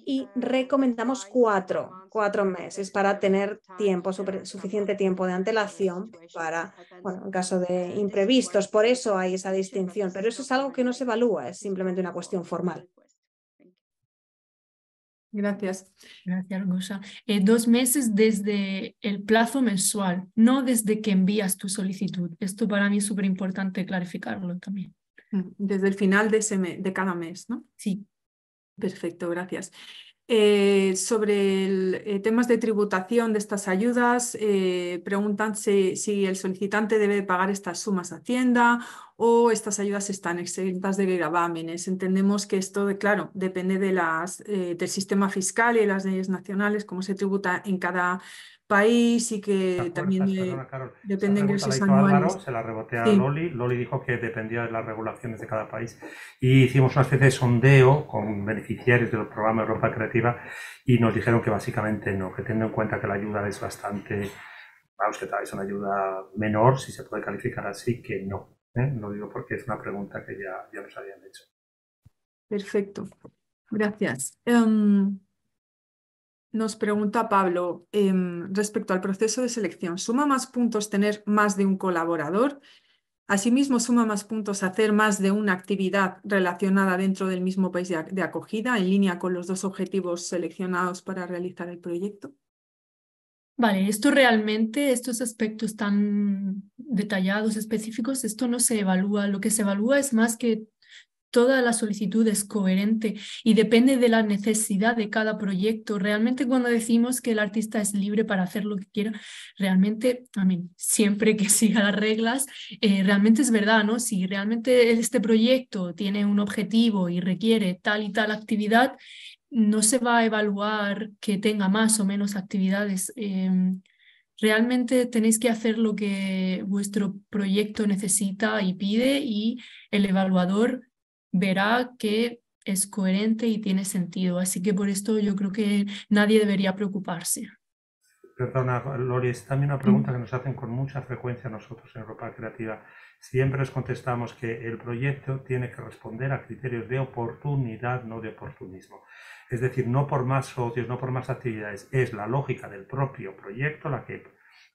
y uh, recomendamos cuatro, cuatro meses para tener tiempo, suficiente tiempo de antelación para, bueno, en caso de imprevistos. Por eso hay esa distinción, pero eso es algo que no se evalúa, es simplemente una cuestión formal. Gracias. Gracias, Rosa. Eh, dos meses desde el plazo mensual, no desde que envías tu solicitud. Esto para mí es súper importante clarificarlo también. Mm, desde el final de, ese de cada mes, ¿no? Sí. Perfecto, gracias. Eh, sobre eh, temas de tributación de estas ayudas, eh, preguntan si, el solicitante debe pagar estas sumas a Hacienda o estas ayudas están exentas de gravámenes. Entendemos que esto, claro, depende de las, del sistema fiscal y las leyes nacionales, cómo se tributa en cada país y que también depende de ingresos anuales. se la rebotea a Loli. Loli dijo que dependía de las regulaciones de cada país. Y hicimos una especie de sondeo con beneficiarios del programa Europa Creativa y nos dijeron que básicamente no, que teniendo en cuenta que la ayuda es bastante, vamos, que tal vez una ayuda menor, si se puede calificar así, que no. Lo ¿eh? digo porque es una pregunta que ya, ya nos habían hecho. Perfecto. Gracias. Em, nos pregunta Pablo em, respecto al proceso de selección. ¿Suma más puntos tener más de un colaborador? Asimismo, suma más puntos hacer más de una actividad relacionada dentro del mismo país de acogida, en línea con los dos objetivos seleccionados para realizar el proyecto. Vale, esto realmente, estos aspectos tan detallados, específicos, esto no se evalúa. Lo que se evalúa es más que toda la solicitud es coherente y depende de la necesidad de cada proyecto. Realmente cuando decimos que el artista es libre para hacer lo que quiera, realmente, siempre que [LAUGHS] siga las reglas, eh, realmente es verdad, ¿no? Si realmente este proyecto tiene un objetivo y requiere tal y tal actividad, no se va a evaluar que tenga más o menos actividades. Em, realmente tenéis que hacer lo que vuestro proyecto necesita y pide y el evaluador verá que es coherente y tiene sentido. Así que por esto yo creo que nadie debería preocuparse. Perdona, Lori, es también una pregunta que nos hacen con mucha frecuencia nosotros en Europa Creativa. Siempre les contestamos que el proyecto tiene que responder a criterios de oportunidad, no de oportunismo. Es decir, no por más socios, no por más actividades, es la lógica del propio proyecto la que,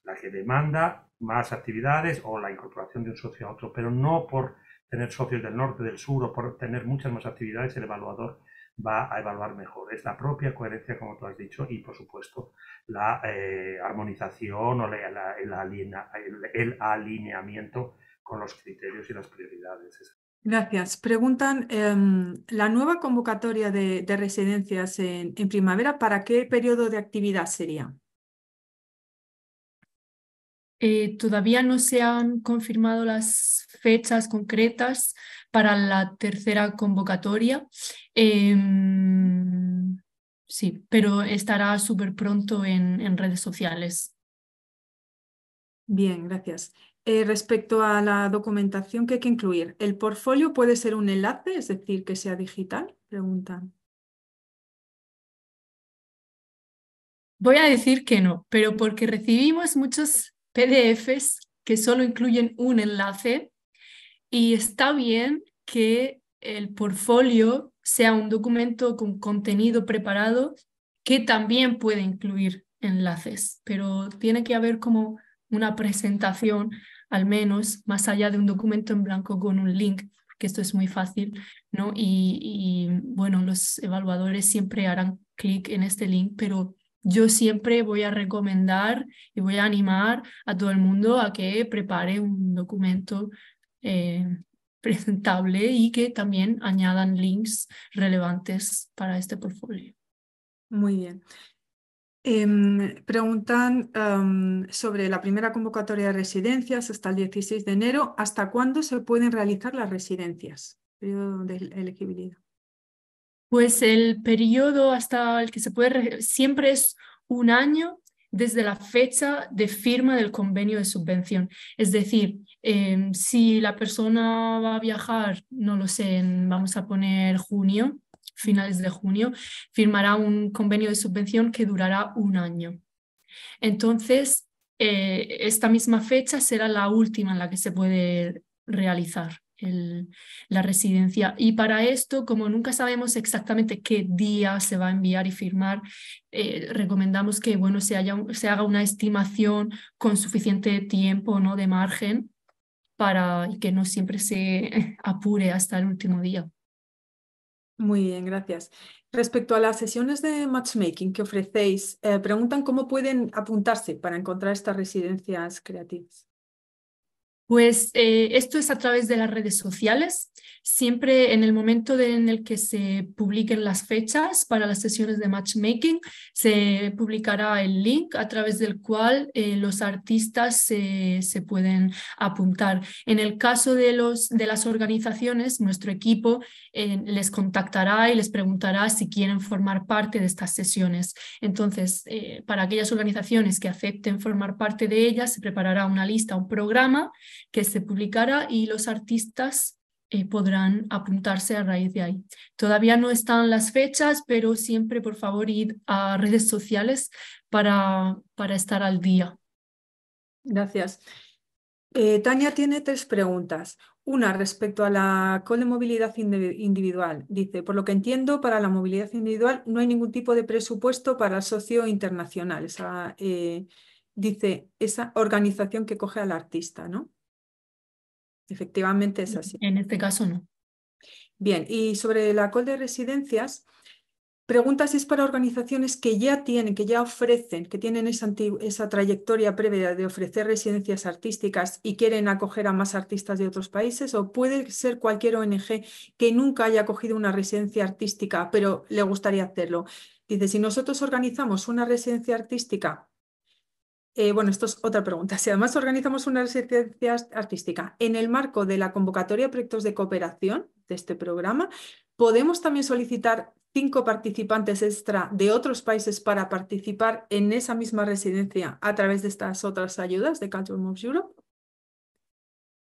la que demanda más actividades o la incorporación de un socio a otro, pero no por tener socios del norte, del sur o por tener muchas más actividades, el evaluador va a evaluar mejor. Es la propia coherencia, como tú has dicho, y por supuesto la eh, armonización o el, alineamiento con los criterios y las prioridades. Gracias. Preguntan, em, ¿la nueva convocatoria de, residencias en primavera para qué periodo de actividad sería? Eh, todavía no se han confirmado las fechas concretas para la tercera convocatoria. Em, sí, pero estará súper pronto en, redes sociales. Bien, gracias. Eh, respecto a la documentación que hay que incluir, ¿el portfolio puede ser un enlace, es decir, que sea digital? Preguntan. Voy a decir que no, pero porque recibimos muchos PDFs que solo incluyen un enlace y está bien que el portfolio sea un documento con contenido preparado que también puede incluir enlaces, pero tiene que haber como una presentación al menos más allá de un documento en blanco con un link, que esto es muy fácil, ¿no? Y, bueno, los evaluadores siempre harán clic en este link, pero yo siempre voy a recomendar y voy a animar a todo el mundo a que prepare un documento eh, [LAUGHS] presentable y que también añadan links relevantes para este portfolio. Muy bien. Em, preguntan sobre la primera convocatoria de residencias hasta el 16 de enero. ¿Hasta cuándo se pueden realizar las residencias? Periodo de elegibilidad. Pues el periodo hasta el que se puede, siempre es un año desde la fecha de firma del convenio de subvención. Es decir, em, si la persona va a viajar, no lo sé, vamos a poner junio, finales de junio, firmará un convenio de subvención que durará un año. Entonces, eh, esta misma fecha será la última en la que se puede realizar la residencia. Y para esto, como nunca sabemos exactamente qué día se va a enviar y firmar, eh, recomendamos que bueno, se, haga una estimación con suficiente tiempo ¿no? de margen para que no siempre se [LAUGHS] apure hasta el último día. Muy bien, gracias. Respecto a las sesiones de matchmaking que ofrecéis, eh, preguntan cómo pueden apuntarse para encontrar estas residencias creativas. Pues eh, esto es a través de las redes sociales. Siempre en el momento en el que se publiquen las fechas para las sesiones de matchmaking, se publicará el link a través del cual eh, los artistas se, pueden apuntar. En el caso de, los, de las organizaciones, nuestro equipo eh, les contactará y les preguntará si quieren formar parte de estas sesiones. Entonces, para aquellas organizaciones que acepten formar parte de ellas, se preparará una lista, un programa que se publicara y los artistas eh, podrán apuntarse a raíz de ahí. Todavía no están las fechas, pero siempre por favor id a redes sociales para, para estar al día. Gracias. Eh, Tania tiene tres preguntas. Una respecto a la col de movilidad individual. Dice, por lo que entiendo, para la movilidad individual no hay ningún tipo de presupuesto para el socio internacional. Eh, dice, esa organización que coge al artista, ¿no? efectivamente es así. En este caso no. Bien, y sobre la col de residencias, pregunta si es para organizaciones que ya tienen, que ya ofrecen, que tienen esa, esa, trayectoria previa de ofrecer residencias artísticas y quieren acoger a más artistas de otros países, o puede ser cualquier ONG que nunca haya acogido una residencia artística, pero le gustaría hacerlo. Dice, si nosotros organizamos una residencia artística eh, bueno, esto es otra pregunta. Si además organizamos una residencia artística en el marco de la convocatoria de proyectos de cooperación de este programa, ¿podemos también solicitar cinco participantes extra de otros países para participar en esa misma residencia a través de estas otras ayudas de Culture Moves Europe?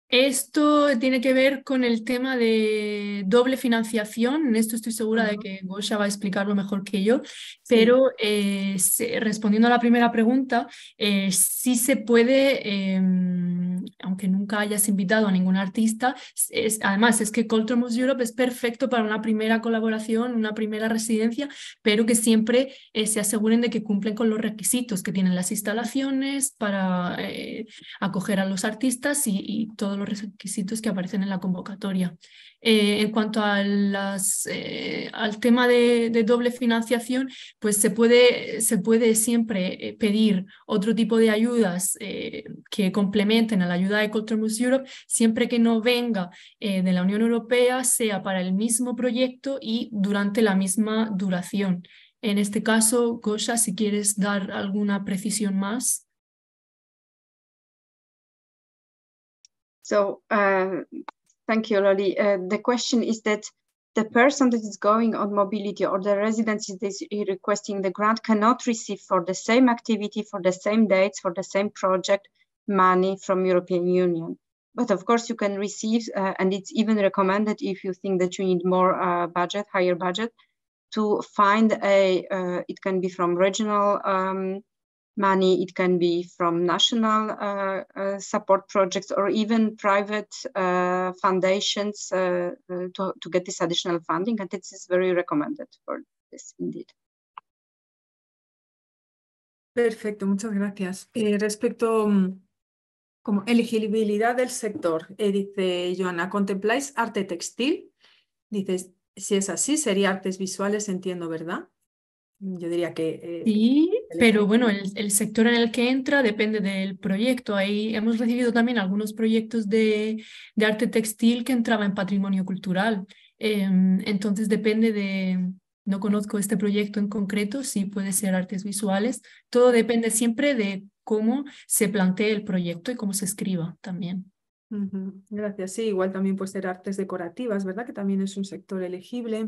Esto tiene que ver con el tema de doble financiación. En esto estoy segura de que Gosha va a explicarlo mejor que yo, pero eh, respondiendo a la primera pregunta, eh, sí se puede, em, aunque nunca hayas invitado a ningún artista, además es que Coltromos Europe es perfecto para una primera colaboración, una primera residencia, pero que siempre eh, se aseguren de que cumplen con los requisitos que tienen las instalaciones para acoger a los artistas y todo los requisitos que aparecen en la convocatoria. Eh, en cuanto a las, eh, al tema de, doble financiación, pues se puede, siempre eh, pedir otro tipo de ayudas que complementen a la ayuda de Cultural Europe, siempre que no venga de la Unión Europea, sea para el mismo proyecto y durante la misma duración. En este caso, Gosha, si quieres dar alguna precisión más. So uh, thank you, Loli. Uh, the question is that the person that is going on mobility or the residents is requesting the grant cannot receive for the same activity, for the same dates, for the same project, money from European Union. But of course you can receive, uh, and it's even recommended if you think that you need more uh, budget, higher budget, to find a, uh, it can be from regional um, money. It can be from national uh, uh, support projects or even private uh, foundations uh, uh, to, to get this additional funding. And this is very recommended for this indeed. Perfecto, muchas gracias. Eh, respecto mm, como elegibilidad del sector, eh, dice Joana, ¿contempláis arte textil? Dices, si es así, sería artes visuales, entiendo, ¿verdad? Yo diría que... Eh, sí, pero bueno, el, sector en el que entra depende del proyecto. Ahí hemos recibido también algunos proyectos de, arte textil que entraba en patrimonio cultural. Em, entonces depende de... No conozco este proyecto en concreto, si puede ser artes visuales. Todo depende siempre de cómo se plantee el proyecto y cómo se escriba también. Gracias. Sí, igual también puede ser artes decorativas, ¿verdad? Que también es un sector elegible.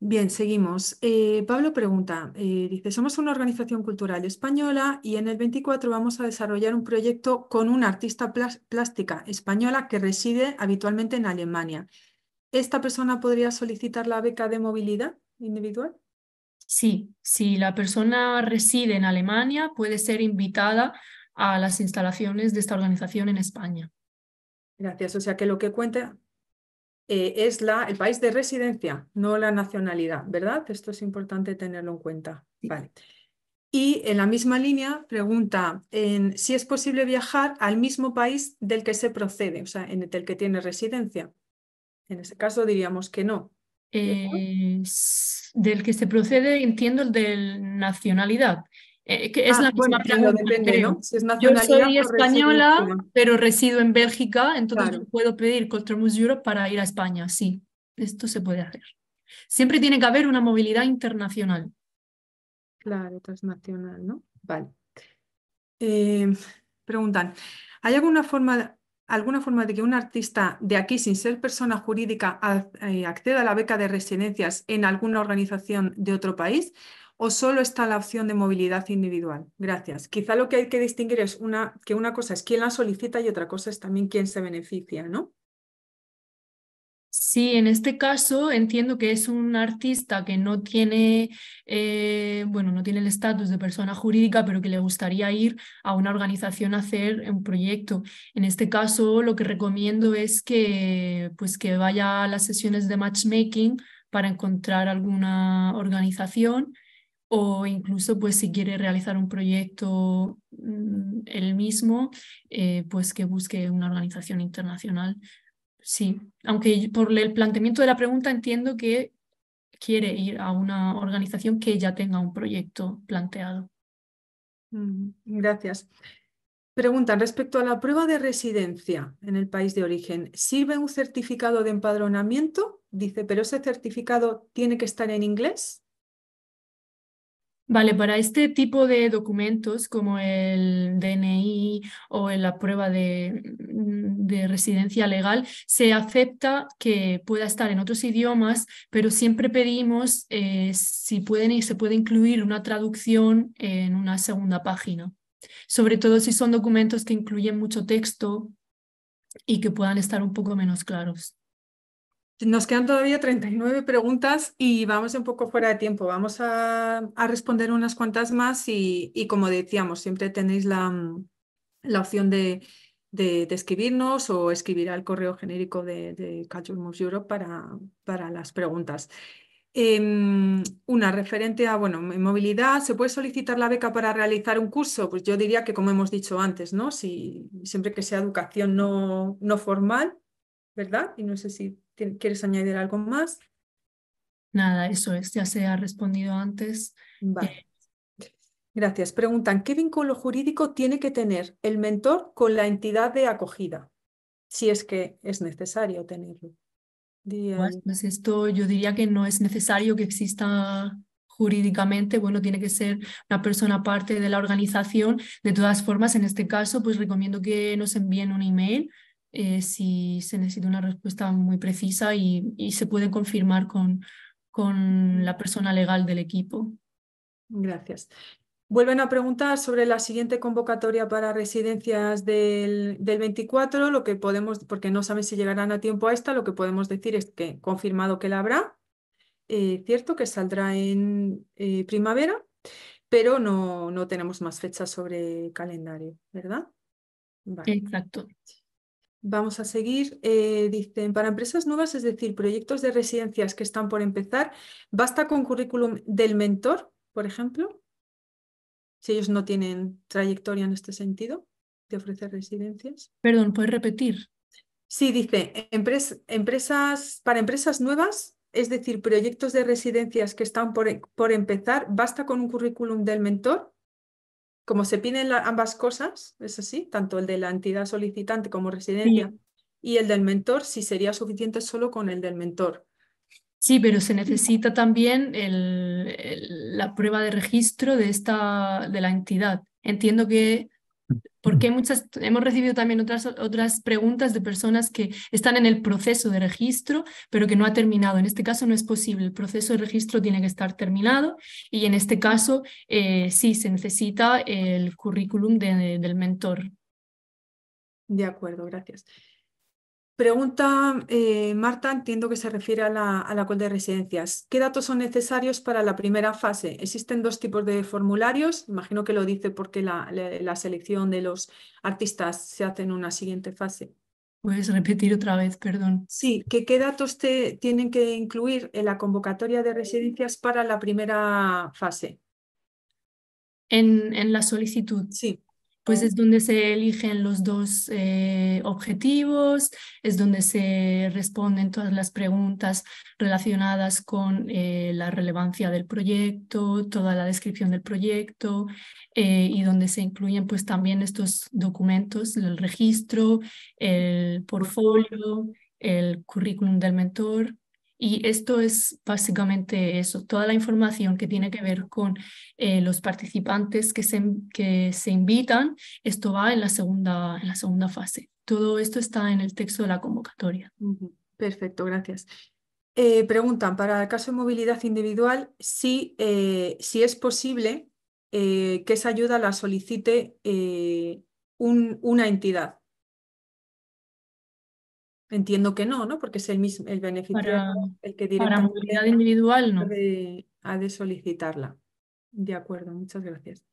Bien, seguimos. Eh, Pablo pregunta, eh, dice, somos una organización cultural española y en el 24 vamos a desarrollar un proyecto con una artista plástica española que reside habitualmente en Alemania. ¿Esta persona podría solicitar la beca de movilidad individual? Sí, si la persona reside en Alemania, puede ser invitada a las instalaciones de esta organización en España. Gracias. O sea que lo que cuenta eh, es la, el país de residencia, no la nacionalidad, ¿verdad? Esto es importante tenerlo en cuenta. Vale. Y en la misma línea pregunta si es posible viajar al mismo país del que se procede, o sea, en el del que tiene residencia. En ese caso diríamos que no. Eh, del que se procede, entiendo el de nacionalidad. Eh, es ah, la misma pregunta, yo soy española, pero resido en Bélgica, entonces puedo pedir Culturemus Europe para ir a España, sí, esto se puede hacer. Siempre tiene que haber una movilidad internacional. Claro, transnacional, ¿no? Vale. Em, preguntan, ¿hay alguna forma, alguna forma de que un artista de aquí, sin ser persona jurídica, eh, acceda a la beca de residencias en alguna organización de otro país? o solo está la opción de movilidad individual? Gracias. Quizá lo que hay que distinguir es una, que una cosa es quién la solicita y otra cosa es también quién se beneficia, ¿no? Sí, en este caso entiendo que es un artista que no tiene, eh, bueno, no tiene el estatus de persona jurídica, pero que le gustaría ir a una organización a hacer un proyecto. En este caso, lo que recomiendo es que, pues, que vaya a las sesiones de matchmaking para encontrar alguna organización o incluso pues si quiere realizar un proyecto mm, él mismo, eh, pues que busque una organización internacional. Sí, aunque por el planteamiento de la pregunta entiendo que quiere ir a una organización que ya tenga un proyecto planteado. Mm, gracias. pregunta respecto a la prueba de residencia en el país de origen. ¿Sirve un certificado de empadronamiento? Dice, pero ese certificado tiene que estar en inglés. Vale, para este tipo de documentos como el DNI o la prueba mm, de, residencia legal, se acepta que pueda estar en otros idiomas, pero siempre pedimos eh, si pueden y se puede incluir una traducción en una segunda página, sobre todo si son documentos que incluyen mucho texto y que puedan estar un poco menos claros. Nos quedan todavía 39 preguntas y vamos un poco fuera de tiempo. Vamos a, responder unas cuantas más y, como decíamos, siempre tenéis la, mm, opción de, escribirnos o escribir al correo genérico de, de Culture Moves Europe para, para las preguntas. Em, una referente a, bueno, movilidad, ¿se puede solicitar la beca para realizar un curso? Pues yo diría que como hemos dicho antes, ¿no? Si, siempre que sea educación no, no formal, ¿verdad? Y no sé si ¿Quieres añadir algo más? Nada, eso es, ya se ha respondido antes. Vale. Eh. Gracias. Preguntan, ¿qué vínculo jurídico tiene que tener el mentor con la entidad de acogida? Si es que es necesario tenerlo. pues esto yo diría que no es necesario que exista jurídicamente, bueno, tiene que ser una persona parte de la organización. De todas formas, en este caso, pues recomiendo que nos envíen un email eh, si se necesita una respuesta muy precisa y, se puede confirmar con, con la persona legal del equipo. Gracias. Vuelven a preguntar sobre la siguiente convocatoria para residencias del, 24, lo que podemos, porque no saben si llegarán a tiempo a esta, lo que podemos decir es que confirmado que la habrá, eh, cierto que saldrá en eh, primavera, pero no, no tenemos más fechas sobre calendario, ¿verdad? Exacto. Vamos a seguir. Eh, dicen, para empresas nuevas, es decir, proyectos de residencias que están por empezar, ¿basta con currículum del mentor, por ejemplo? Si ellos no tienen trayectoria en este sentido de ofrecer residencias. Perdón, ¿puedes repetir? Sí, dice, empresas, para empresas nuevas, es decir, proyectos de residencias que están por empezar, ¿basta con un currículum del mentor? como se piden ambas cosas, es así, tanto el de la entidad solicitante como residencia y el del mentor, si sería suficiente solo con el del mentor. Sí, pero se necesita también la prueba de registro de, esta, de la entidad. Entiendo que porque muchas, hemos recibido también otras, otras preguntas de personas que están en el proceso de registro, pero que no ha terminado. En este caso no es posible, el proceso de registro tiene que estar terminado y en este caso eh, sí se necesita el currículum del mentor. De acuerdo, gracias. Pregunta eh, Marta, entiendo que se refiere a la, cual de residencias. ¿Qué datos son necesarios para la primera fase? Existen dos tipos de formularios. Imagino que lo dice porque la, selección de los artistas se hace en una siguiente fase. Puedes repetir otra vez, perdón. Sí, que qué datos te tienen que incluir en la convocatoria de residencias para la primera fase. En, en la solicitud. Sí pues es donde se eligen los dos eh, objetivos, es donde se responden todas las preguntas relacionadas con eh, la relevancia del proyecto, toda la descripción del proyecto eh, y donde se incluyen pues también estos documentos, el registro, el portfolio, el currículum del mentor y esto es básicamente eso, toda la información que tiene que ver con eh, los participantes que se, que se invitan, esto va en la, segunda, en la segunda fase. Todo esto está en el texto de la convocatoria. Perfecto, gracias. Eh, preguntan, para el caso de movilidad individual, si, eh, es posible que esa ayuda la solicite una entidad Entiendo que no, ¿no? Porque es el mismo el el que directamente para movilidad individual ha de solicitarla. De acuerdo, muchas gracias.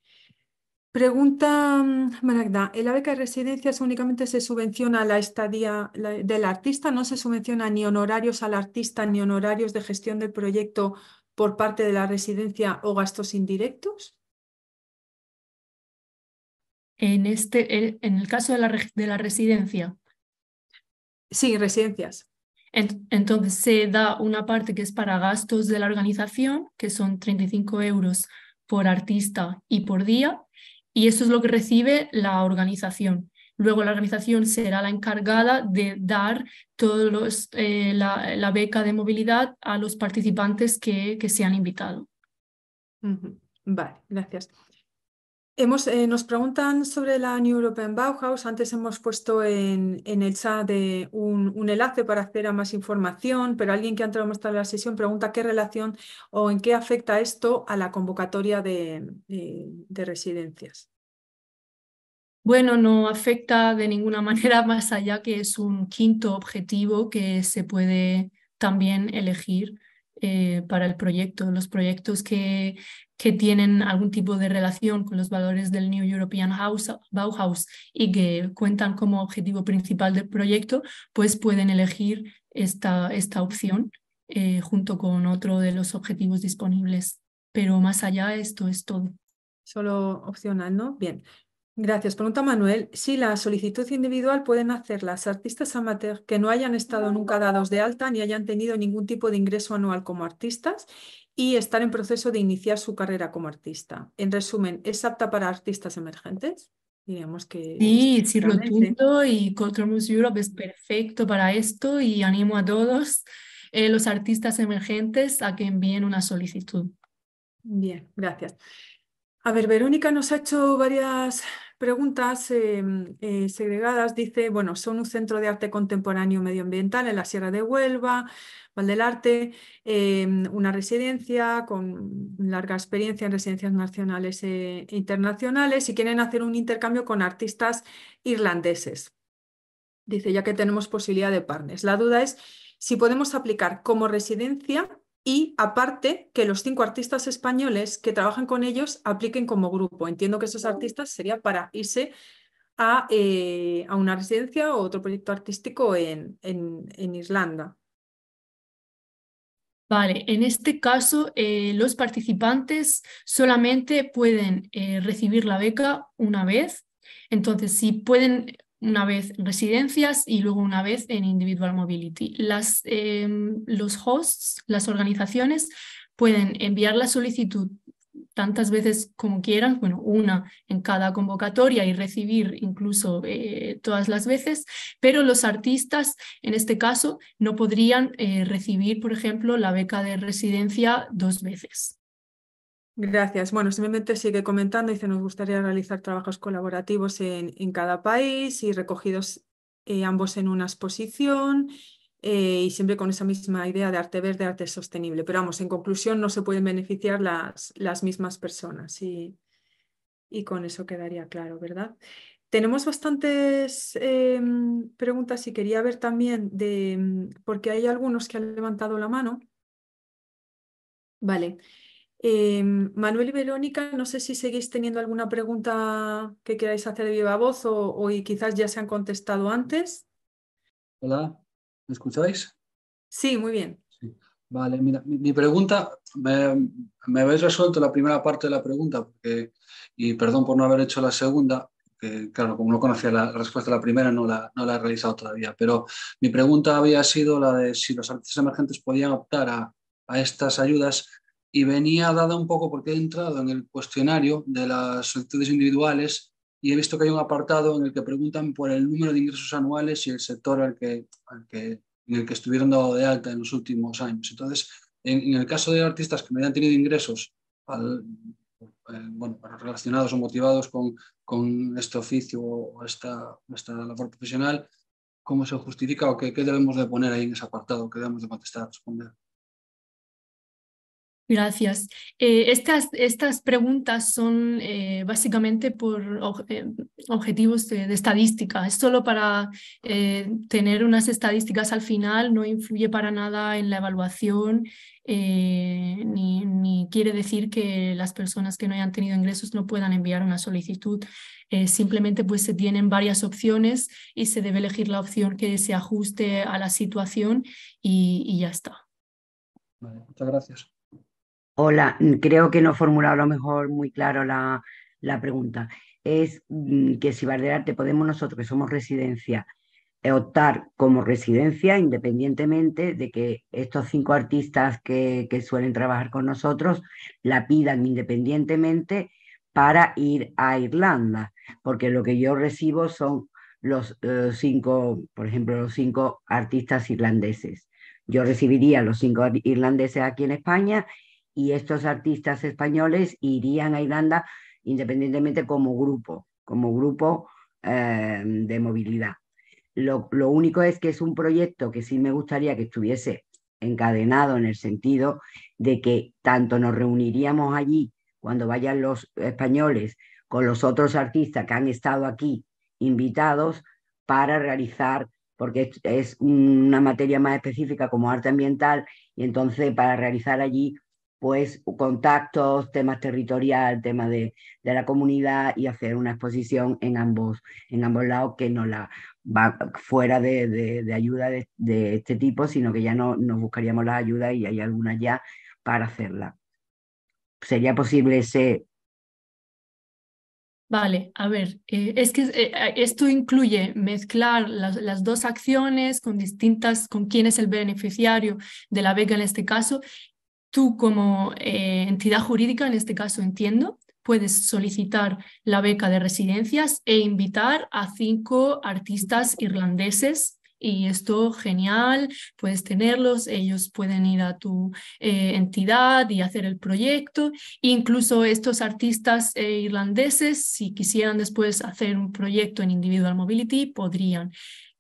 Pregunta Maragda, mm, ¿el beca de residencias únicamente se subvenciona la estadía del artista? ¿No se subvenciona ni honorarios al artista ni honorarios de gestión del proyecto por parte de la residencia o gastos indirectos? En, este, eh, en el caso de la residencia, Sí, residencias. Entonces se da una parte que es para gastos de la organización, que son 35 euros por artista y por día, y eso es lo que recibe la organización. Luego la organización será la encargada de dar todos eh, la, beca de movilidad a los participantes que, que se han invitado. Vale, gracias. Hemos, eh, nos preguntan sobre la New European Bauhaus. Antes hemos puesto en, el chat un, enlace para acceder a más información, pero alguien que ha entrado a la sesión pregunta qué relación o en qué afecta esto a la convocatoria de residencias. Bueno, no afecta de ninguna [LAUGHS] manera más allá que es un quinto objetivo que se puede también elegir eh, para el proyecto, los proyectos que, que tienen algún tipo de relación con los valores del New European House, Bauhaus y que cuentan como objetivo principal del proyecto, pues pueden elegir esta, esta opción eh, junto con otro de los objetivos disponibles. Pero más allá, esto es todo. Solo opcional, ¿no? Bien. Gracias. Pregunta Manuel, si la solicitud individual pueden hacer las artistas amateur que no hayan estado nunca dados de alta ni hayan tenido ningún tipo de ingreso anual como artistas y estar en proceso de iniciar su carrera como artista. En resumen, ¿es apta para artistas emergentes? Diríamos que... Sí, sí, rotundo y Cultural Europe es perfecto para esto y animo a todos eh, los artistas emergentes a que envíen una solicitud. Bien, gracias. A ver, Verónica nos ha hecho varias preguntas em, eh, segregadas. Dice, bueno, son un centro de arte contemporáneo medioambiental en la Sierra de Huelva, Val del Arte, em, una residencia con larga experiencia en residencias nacionales e internacionales y quieren hacer un intercambio con artistas irlandeses. Dice, ya que tenemos posibilidad de partners. La duda es si podemos aplicar como residencia y aparte que los cinco artistas españoles que trabajan con ellos apliquen como grupo. Entiendo que esos artistas serían para irse eh, a, una residencia o otro proyecto artístico en, en, Irlanda. Vale, en este caso eh, los participantes solamente pueden eh, recibir la beca una vez. Entonces, si pueden una vez en residencias y luego una vez en individual mobility. Em, los hosts, las organizaciones, pueden enviar la solicitud tantas veces como quieran, bueno, una en cada convocatoria y recibir incluso eh, todas las veces, pero los artistas en este caso no podrían eh, recibir, por ejemplo, la beca de residencia dos veces. Gracias. Bueno, simplemente sigue comentando, dice, nos gustaría realizar trabajos colaborativos en, cada país y recogidos eh, ambos en una exposición eh, y siempre con esa misma idea de arte verde, arte sostenible. Pero vamos, en conclusión, no se pueden beneficiar las, mismas personas y, con eso quedaría claro, ¿verdad? Tenemos bastantes em, preguntas y quería ver también de, porque hay algunos que han levantado la mano. Vale. Em, Manuel y Verónica, no sé si seguís teniendo alguna pregunta que queráis hacer de viva voz o, quizás ya se han contestado antes. Hola, ¿me escucháis? Sí, muy bien. Vale, mira, mi, pregunta, me, habéis resuelto la primera parte de la pregunta, y perdón por no haber hecho la segunda, claro, como no conocía la respuesta a la primera, no la, no la he realizado todavía, pero mi pregunta había sido la de si los artistas emergentes podían optar a, a estas ayudas y venía dada un poco porque he entrado en el cuestionario de las solicitudes individuales y he visto que hay un apartado en el que preguntan por el número de ingresos anuales y el sector al que, al que, en el que estuvieron dado de alta en los últimos años. Entonces, en, el caso de artistas que me hayan tenido ingresos al, eh, bueno, relacionados o motivados con, con este oficio o esta, esta, labor profesional, ¿cómo se justifica o qué, qué debemos de poner ahí en ese apartado? ¿Qué debemos de contestar, responder? Gracias. Eh, estas, estas preguntas son eh, básicamente por eh, objetivos de, estadística. Es solo para tener unas estadísticas al final, no influye para nada en la evaluación, ni, quiere decir que las personas que no hayan tenido ingresos no puedan enviar una solicitud. simplemente pues se tienen varias opciones y se debe elegir la opción que se ajuste a la situación y, ya está. muchas gracias. Hola, creo que no he formulado a lo mejor muy claro la, pregunta. Es mm, que si Valderarte podemos nosotros, que somos residencia, eh, optar como residencia independientemente de que estos cinco artistas que, suelen trabajar con nosotros la pidan independientemente para ir a Irlanda, porque lo que yo recibo son los eh, cinco, por ejemplo, los cinco artistas irlandeses. Yo recibiría los cinco irlandeses aquí en España y estos artistas españoles irían a Irlanda independientemente como grupo, como grupo eh, de movilidad. Lo, único es que es un proyecto que sí me gustaría que estuviese encadenado en el sentido de que tanto nos reuniríamos allí cuando vayan los españoles con los otros artistas que han estado aquí invitados para realizar, porque es una materia más específica como arte ambiental, y entonces para realizar allí pues contactos, temas territorial, temas de, la comunidad y hacer una exposición en ambos, en ambos lados que no la va fuera de, de, ayuda de, este tipo, sino que ya no nos buscaríamos la ayuda y hay alguna ya para hacerla. ¿Sería posible ese Vale, a ver, eh, es que eh, esto incluye mezclar las, las, dos acciones con distintas, con quién es el beneficiario de la beca en este caso tú como eh, entidad jurídica, en este caso entiendo, puedes solicitar la beca de residencias e invitar a cinco artistas irlandeses. Y esto genial, puedes tenerlos, ellos pueden ir a tu eh, entidad y hacer el proyecto. Incluso estos artistas eh, irlandeses, si quisieran después hacer un proyecto en Individual Mobility, podrían.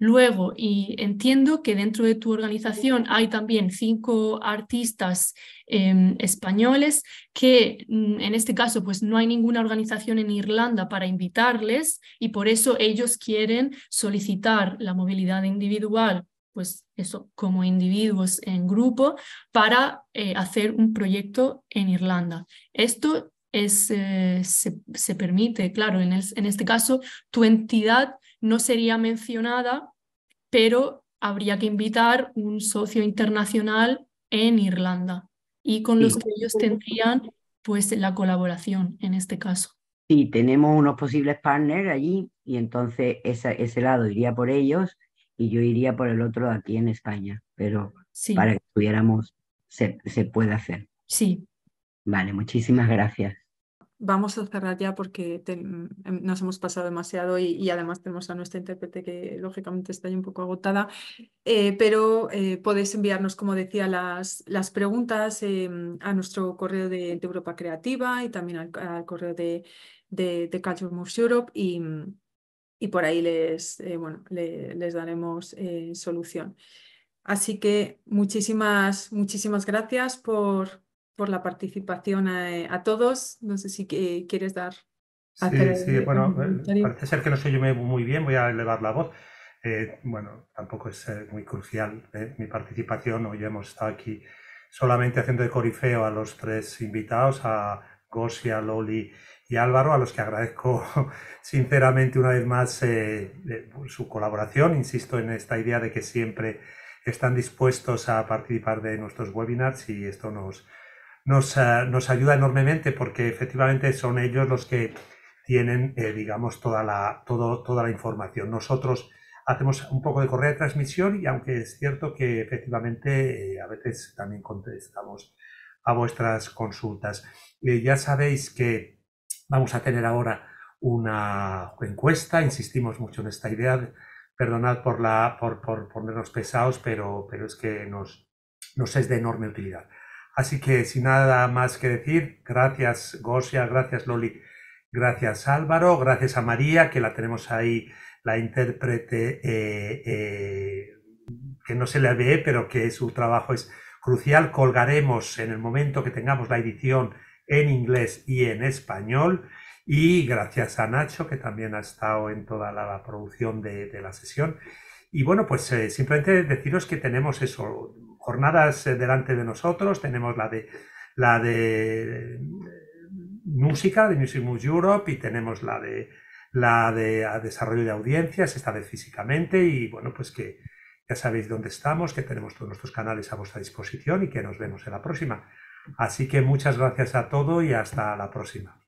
Luego, y entiendo que dentro de tu organización hay también cinco artistas em, españoles que mm, en este caso pues no hay ninguna organización en Irlanda para invitarles y por eso ellos quieren solicitar la movilidad individual, pues eso como individuos en grupo para eh, hacer un proyecto en Irlanda. Esto es, eh, se, permite, claro, en, en este caso tu entidad no sería mencionada, pero habría que invitar un socio internacional en Irlanda y con los que ellos tendrían pues la colaboración en este caso. Sí, tenemos unos posibles partners allí y entonces ese lado iría por ellos y yo iría por el otro aquí en España, pero para que estuviéramos se puede hacer. Sí. Vale, muchísimas gracias vamos a cerrar ya porque mm, em, nos hemos pasado demasiado y, además tenemos a nuestra intérprete que lógicamente está ahí un poco agotada, eh, pero eh, podéis enviarnos, como decía, las, las preguntas em, a nuestro correo de, Europa Creativa y también al, correo de, de, Culture Moves Europe y, mm, por ahí les, eh, bueno, les daremos solución. Así que muchísimas, muchísimas gracias por, por la participación eh, a, todos. No sé si eh, quieres dar. sí, sí, bueno, eh, parece ser que no se oye muy bien, voy a elevar la voz. bueno, tampoco es muy crucial mi participación. Hoy hemos estado aquí solamente haciendo de corifeo a los tres invitados, a Gosia, Loli y Álvaro, a los que agradezco [LAUGHS] sinceramente una vez más su colaboración. Insisto en esta idea de que siempre están dispuestos a participar de nuestros webinars y esto nos, eh, nos, ayuda enormemente porque efectivamente son ellos los que tienen, eh, digamos, toda la, información. Nosotros hacemos un poco de correo de transmisión y aunque es cierto que efectivamente eh, a veces también contestamos a vuestras consultas. ya sabéis que vamos a tener ahora una encuesta, insistimos mucho en esta idea, perdonad por, la, por, por ponernos pesados, pero, pero es que nos, nos es de enorme utilidad. Así que sin nada más que decir, gracias Gosia, gracias Loli, gracias Álvaro, gracias a María, que la tenemos ahí, la intérprete, eh, eh, que no se le ve, pero que su trabajo es crucial. Colgaremos en el momento que tengamos la edición en inglés y en español. Y gracias a Nacho, que también ha estado en toda la producción de, la sesión. Y bueno, pues eh, simplemente deciros que tenemos eso, jornadas eh, delante de nosotros, tenemos la de, la de eh, música, de Music Moves Europe, y tenemos la de, la de desarrollo de audiencias, esta vez físicamente, y bueno, pues que ya sabéis dónde estamos, que tenemos todos nuestros canales a vuestra disposición y que nos vemos en la próxima. Así que muchas gracias a todo y hasta la próxima.